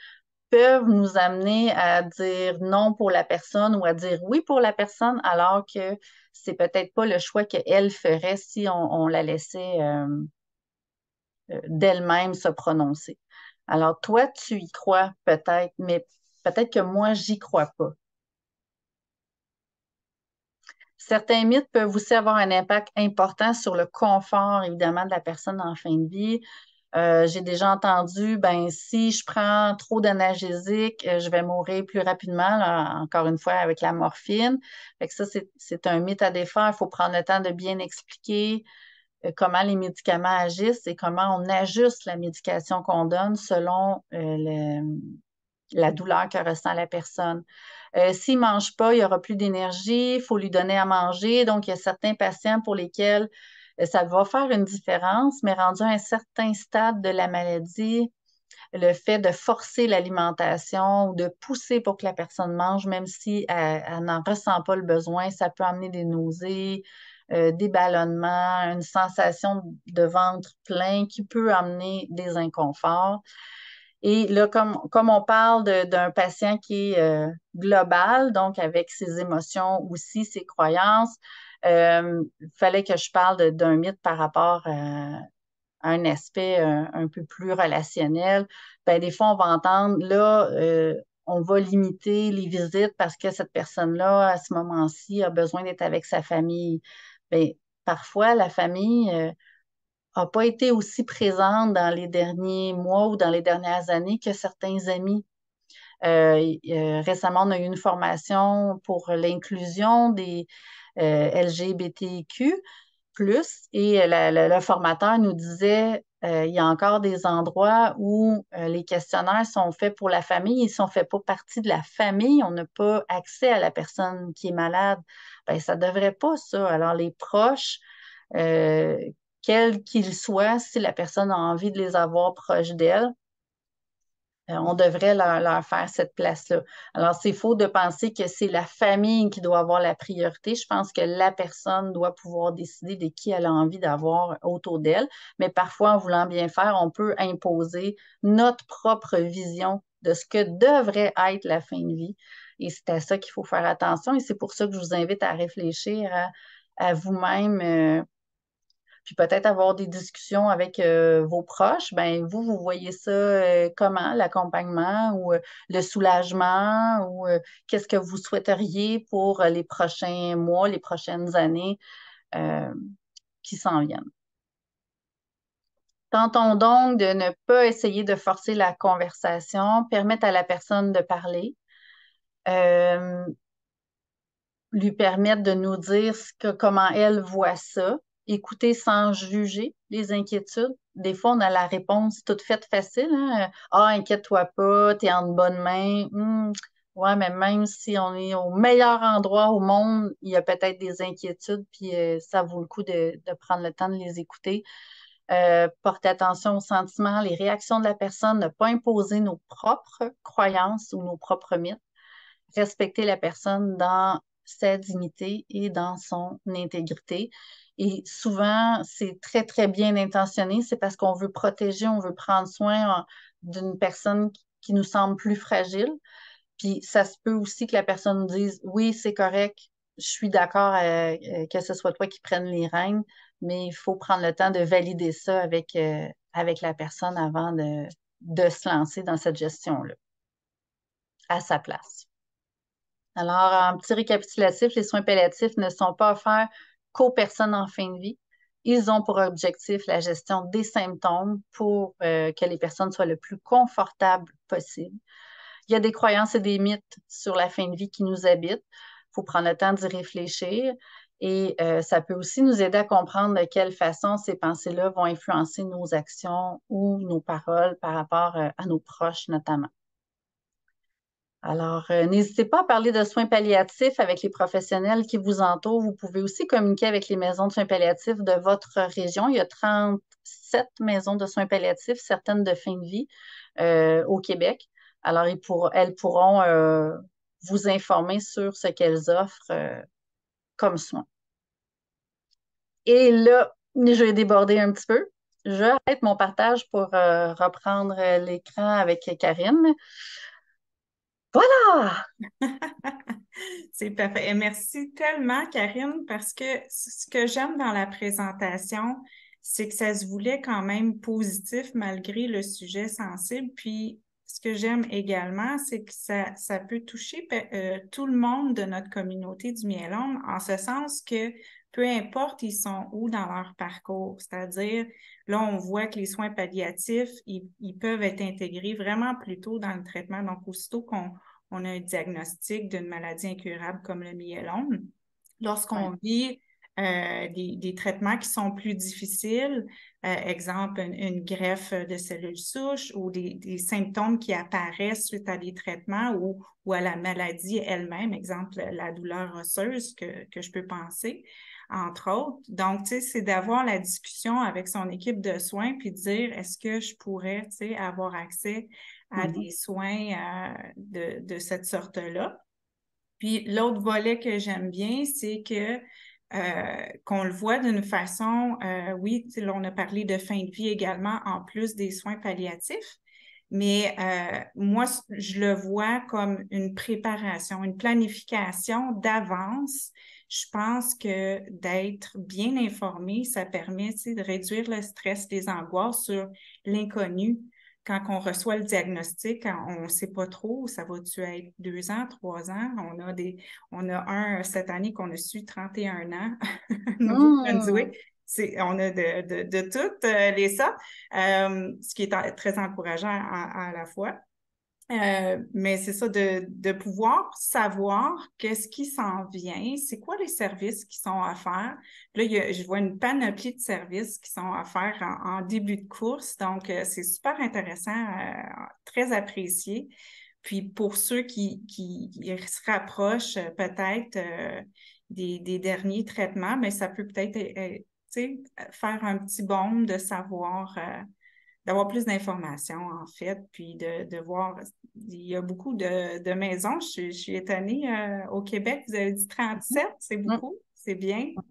peuvent nous amener à dire non pour la personne ou à dire oui pour la personne alors que c'est peut-être pas le choix qu'elle ferait si on, la laissait euh, euh, d'elle-même se prononcer. Alors, toi, tu y crois peut-être, mais peut-être que moi, j'y crois pas. Certains mythes peuvent aussi avoir un impact important sur le confort, évidemment, de la personne en fin de vie. Euh, j'ai déjà entendu, ben si je prends trop d'analgésiques, euh, je vais mourir plus rapidement, encore une fois, avec la morphine. Fait que ça, c'est un mythe à défaire. Il faut prendre le temps de bien expliquer euh, comment les médicaments agissent et comment on ajuste la médication qu'on donne selon la douleur que ressent la personne. S'il ne mange pas, il n'y aura plus d'énergie, il faut lui donner à manger. Donc, il y a certains patients pour lesquels euh, ça va faire une différence, mais rendu à un certain stade de la maladie, le fait de forcer l'alimentation ou de pousser pour que la personne mange, même si elle, n'en ressent pas le besoin, ça peut amener des nausées, euh, des ballonnements, une sensation de ventre plein qui peut amener des inconforts. Et là, comme, on parle d'un patient qui est euh, global, donc avec ses émotions aussi, ses croyances, il euh, fallait que je parle d'un mythe par rapport à un aspect euh, un, peu plus relationnel, ben des fois, on va entendre, là, euh, on va limiter les visites parce que cette personne-là, à ce moment-ci, a besoin d'être avec sa famille. Ben parfois, la famille n'a pas été aussi présente dans les derniers mois ou dans les dernières années que certains amis. récemment, on a eu une formation pour l'inclusion des, euh, LGBTQ. Et euh, le formateur nous disait euh, il y a encore des endroits où les questionnaires sont faits pour la famille, ils ne sont faits pas partie de la famille, on n'a pas accès à la personne qui est malade. Ben, ça ne devrait pas, ça. Alors, les proches, quels qu'ils soient, si la personne a envie de les avoir proches d'elle, euh, on devrait leur, faire cette place-là. Alors, c'est faux de penser que c'est la famille qui doit avoir la priorité. Je pense que la personne doit pouvoir décider de qui elle a envie d'avoir autour d'elle. Mais parfois, en voulant bien faire, on peut imposer notre propre vision de ce que devrait être la fin de vie. Et c'est à ça qu'il faut faire attention. Et c'est pour ça que je vous invite à réfléchir à, vous-même. Euh, puis peut-être avoir des discussions avec euh, vos proches. Ben, vous, vous voyez ça euh, comment, l'accompagnement ou euh, le soulagement ou qu'est-ce que vous souhaiteriez pour les prochains mois, les prochaines années qui s'en viennent. Tentons donc de ne pas essayer de forcer la conversation, permettre à la personne de parler lui permettre de nous dire comment elle voit ça écouter sans juger les inquiétudes. Des fois, on a la réponse toute faite facile. Hein, ah, inquiète-toi pas, t'es en bonne main. Oui, hmm, Ouais, mais même si on est au meilleur endroit au monde, il y a peut-être des inquiétudes, puis euh, ça vaut le coup de, prendre le temps de les écouter. Euh, attention aux sentiments, les réactions de la personne, ne pas imposer nos propres croyances ou nos propres mythes. Respecter la personne dans sa dignité et dans son intégrité. Et souvent, c'est très, très bien intentionné. C'est parce qu'on veut protéger, on veut prendre soin d'une personne qui nous semble plus fragile. Puis ça se peut aussi que la personne nous dise Oui, c'est correct, je suis d'accord euh, euh, que ce soit toi qui prenne les rênes, mais il faut prendre le temps de valider ça avec, euh, avec la personne avant de, de se lancer dans cette gestion-là, à sa place. Alors, un petit récapitulatif, les soins palliatifs ne sont pas offerts Qu'aux personnes en fin de vie. Ils ont pour objectif la gestion des symptômes pour euh, que les personnes soient le plus confortables possible. Il y a des croyances et des mythes sur la fin de vie qui nous habitent. Il faut prendre le temps d'y réfléchir et euh, ça peut aussi nous aider à comprendre de quelle façon ces pensées-là vont influencer nos actions ou nos paroles par rapport euh, à nos proches notamment. Alors, euh, n'hésitez pas à parler de soins palliatifs avec les professionnels qui vous entourent. Vous pouvez aussi communiquer avec les maisons de soins palliatifs de votre région. Il y a 37 maisons de soins palliatifs, certaines de fin de vie euh, au Québec. Alors, elles pourront euh, vous informer sur ce qu'elles offrent comme soins. Et là, je vais déborder un petit peu. Je arrêter mon partage pour reprendre l'écran avec Karine. Voilà! C'est parfait. Et merci tellement, Karine, parce que ce que j'aime dans la présentation, c'est que ça se voulait quand même positif malgré le sujet sensible. Puis, ce que j'aime également, c'est que ça, ça peut toucher euh, tout le monde de notre communauté du homme. en ce sens que peu importe ils sont où dans leur parcours. C'est-à-dire, là, on voit que les soins palliatifs, ils, peuvent être intégrés vraiment plus tôt dans le traitement. Donc, aussitôt qu'on a un diagnostic d'une maladie incurable comme le myélome, lorsqu'on vit euh, des, traitements qui sont plus difficiles, euh, exemple une, greffe de cellules souches ou des, symptômes qui apparaissent suite à des traitements ou, à la maladie elle-même, exemple la douleur osseuse que je peux penser entre autres. Donc, c'est d'avoir la discussion avec son équipe de soins puis dire est-ce que je pourrais, avoir accès à mm-hmm. des soins euh, de, cette sorte-là. Puis l'autre volet que j'aime bien, c'est que euh, qu'on le voit d'une façon, euh, oui, on a parlé de fin de vie également, en plus des soins palliatifs, mais moi, je le vois comme une préparation, une planification d'avance je pense que d'être bien informé, ça permet de réduire le stress, les angoisses sur l'inconnu. Quand on reçoit le diagnostic, on ne sait pas trop, ça va-tu être deux ans, trois ans? On a des, on a un cette année qu'on a su 31 ans, oh! on a de, de, toutes euh, les ça euh, ce qui est très encourageant à la fois. Euh, mais c'est ça, de, de, pouvoir savoir qu'est-ce qui s'en vient, c'est quoi les services qui sont à faire. Là, je vois une panoplie de services qui sont à faire en, début de course, donc euh, c'est super intéressant, euh, très apprécié. Puis pour ceux qui, qui, se rapprochent peut-être des, derniers traitements, mais ben, ça peut peut-être faire un petit baume de savoir d'avoir plus d'informations, en fait, puis de, voir. Il y a beaucoup de, maisons. Je, suis, étonnée. Euh, au Québec, vous avez dit 37, mm-hmm. c'est beaucoup, c'est bien. Mm-hmm.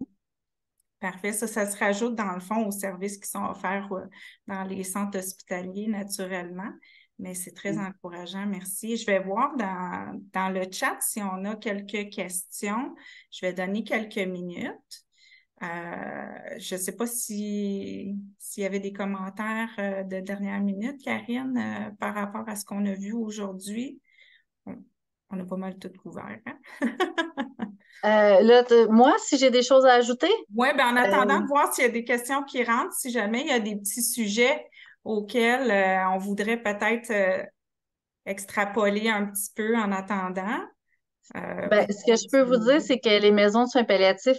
Parfait. Ça, ça se rajoute, dans le fond, aux services qui sont offerts euh, dans les centres hospitaliers, naturellement. Mais c'est très mm-hmm. encourageant. Merci. Je vais voir dans, dans le chat si on a quelques questions. Je vais donner quelques minutes. Euh, je ne sais pas s'il y avait des commentaires euh, de dernière minute, Karine, euh, par rapport à ce qu'on a vu aujourd'hui. On, a pas mal tout couvert. Hein? moi, si j'ai des choses à ajouter. Oui, ben, en attendant de voir s'il y a des questions qui rentrent, si jamais il y a des petits sujets auxquels on voudrait peut-être extrapoler un petit peu en attendant. Euh, ben, ce que je peux vous dire, c'est que les maisons de soins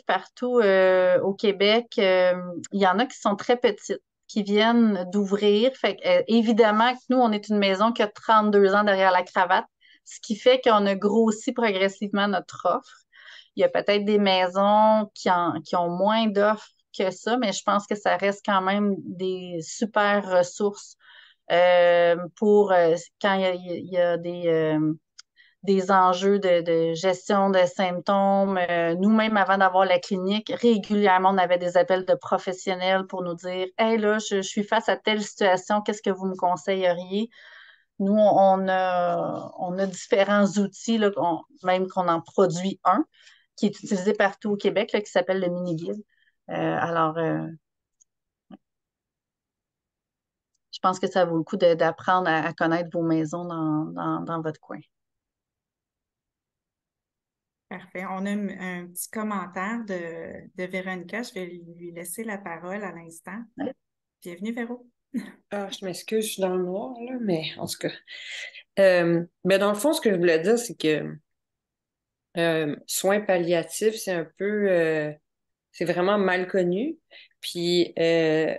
partout euh, au Québec, euh, il y en a qui sont très petites, qui viennent d'ouvrir. Fait évidemment que nous, on est une maison qui a 32 ans derrière la cravate, ce qui fait qu'on a grossi progressivement notre offre. Il y a peut-être des maisons qui, ont moins d'offres que ça, mais je pense que ça reste quand même des super ressources pour quand il y, y, a des des enjeux de, gestion des symptômes. Euh, nous-mêmes, avant d'avoir la clinique, régulièrement, on avait des appels de professionnels pour nous dire Hey, là, je, suis face à telle situation, qu'est-ce que vous me conseilleriez? Nous, on a, différents outils, là, même qu'on en produit un, qui est utilisé partout au Québec, qui s'appelle le mini-guide. Euh, alors, euh, je pense que ça vaut le coup d'apprendre à, connaître vos maisons dans votre coin. On a un petit commentaire de, Véronica. Je vais lui laisser la parole à l'instant. Bienvenue, Véro. Ah, je m'excuse, je suis dans le noir, là, mais en tout cas. mais euh, ben, dans le fond, ce que je voulais dire, c'est que euh, soins palliatifs, c'est un peu. Euh, c'est vraiment mal connu. Puis, je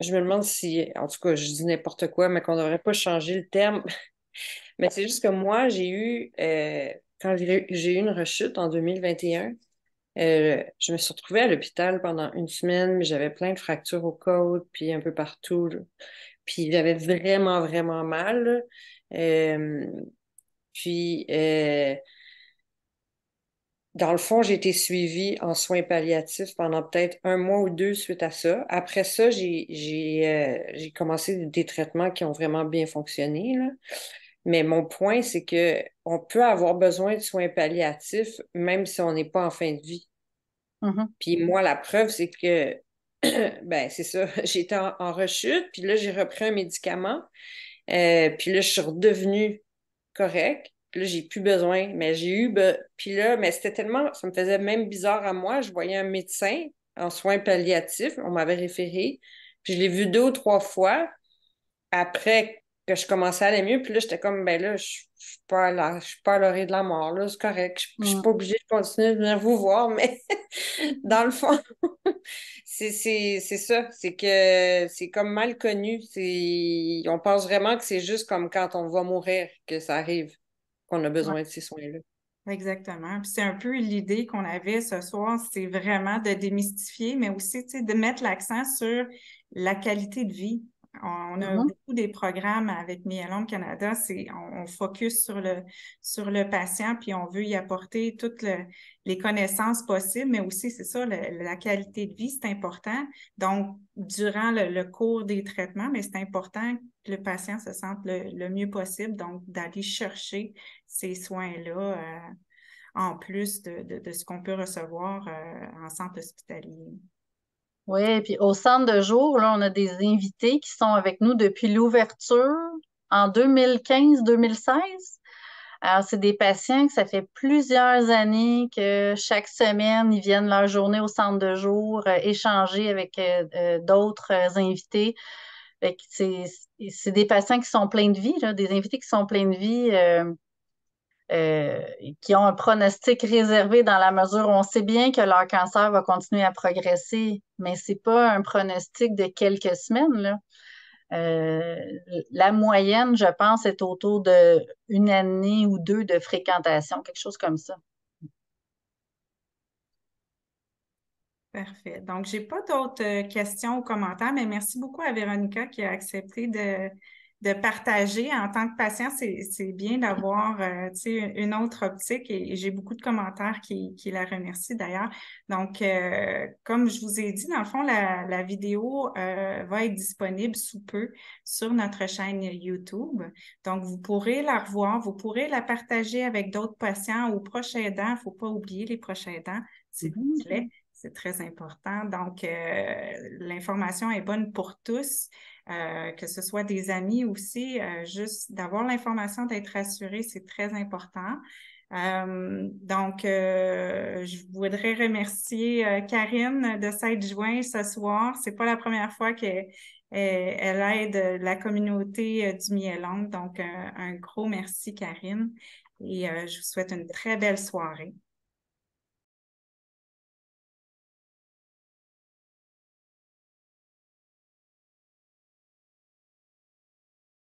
me demande si, en tout cas, je dis n'importe quoi, mais qu'on n'aurait pas changé le terme. mais c'est juste que moi, j'ai eu quand j'ai eu une rechute en 2021, euh, je me suis retrouvée à l'hôpital pendant une semaine, mais j'avais plein de fractures au côtes, puis un peu partout. Puis j'avais vraiment, vraiment mal. Euh, puis, euh, dans le fond, j'ai été suivie en soins palliatifs pendant peut-être un mois ou deux suite à ça. Après ça, j'ai, commencé des traitements qui ont vraiment bien fonctionné. Mais mon point, c'est que on peut avoir besoin de soins palliatifs même si on n'est pas en fin de vie. Mm-hmm. Puis moi, la preuve, c'est que, ben, c'est ça, j'étais en, rechute, puis là, j'ai repris un médicament, euh, puis là, je suis redevenue correcte. Puis là, j'ai plus besoin, mais j'ai eu. Puis là, mais c'était tellement. Ça me faisait même bizarre à moi. Je voyais un médecin en soins palliatifs, on m'avait référé. Puis je l'ai vu deux ou trois fois. Après que je commençais à aller mieux. Puis là, j'étais comme, ben là, je suis pas à suis pas à l'orée de la mort, là, c'est correct. Je suis mm. pas obligée de continuer de venir vous voir, mais dans le fond, c'est ça. C'est que c'est comme mal connu. On pense vraiment que c'est juste comme quand on va mourir que ça arrive, qu'on a besoin de ces soins-là. Exactement. Puis c'est un peu l'idée qu'on avait ce soir, c'est vraiment de démystifier, mais aussi de mettre l'accent sur la qualité de vie on, a mm-hmm. beaucoup des programmes avec Myelome Canada, c'est on, focus sur le, patient, puis on veut y apporter toutes les connaissances possibles, mais aussi, c'est ça, la qualité de vie, c'est important. Donc, durant le, cours des traitements, mais c'est important que le patient se sente le, mieux possible, donc d'aller chercher ces soins-là. Euh, en plus de, ce qu'on peut recevoir euh, en centre hospitalier. Oui, puis au centre de jour, là, on a des invités qui sont avec nous depuis l'ouverture en 2015-2016. Alors, c'est des patients que ça fait plusieurs années que chaque semaine, ils viennent leur journée au centre de jour euh, échanger avec euh, euh, d'autres invités. C'est des patients qui sont pleins de vie, là, des invités qui sont pleins de vie. Euh, qui ont un pronostic réservé dans la mesure où on sait bien que leur cancer va continuer à progresser, mais ce n'est pas un pronostic de quelques semaines. Là. Euh, la moyenne, je pense, est autour d'une année ou deux de fréquentation, quelque chose comme ça. Parfait. Donc, je n'ai pas d'autres euh, questions ou commentaires, mais merci beaucoup à Véronica qui a accepté de, de partager en tant que patient, c'est bien d'avoir euh, une autre optique et, j'ai beaucoup de commentaires qui, la remercient d'ailleurs. Donc, euh, comme je vous ai dit, dans le fond, la, vidéo euh, va être disponible sous peu sur notre chaîne YouTube. Donc, vous pourrez la revoir, vous pourrez la partager avec d'autres patients ou prochains aidants. Il ne faut pas oublier les prochains aidants, s'il vous mhm. plaît. C'est très important. Donc, l'information est bonne pour tous. Euh, que ce soit des amis aussi, euh, juste d'avoir l'information, d'être rassuré, c'est très important. Euh, donc, je voudrais remercier Karine de s'être jointe ce soir. C'est pas la première fois qu'elle aide la communauté du Mielon. Donc, un gros merci, Karine. Et je vous souhaite une très belle soirée.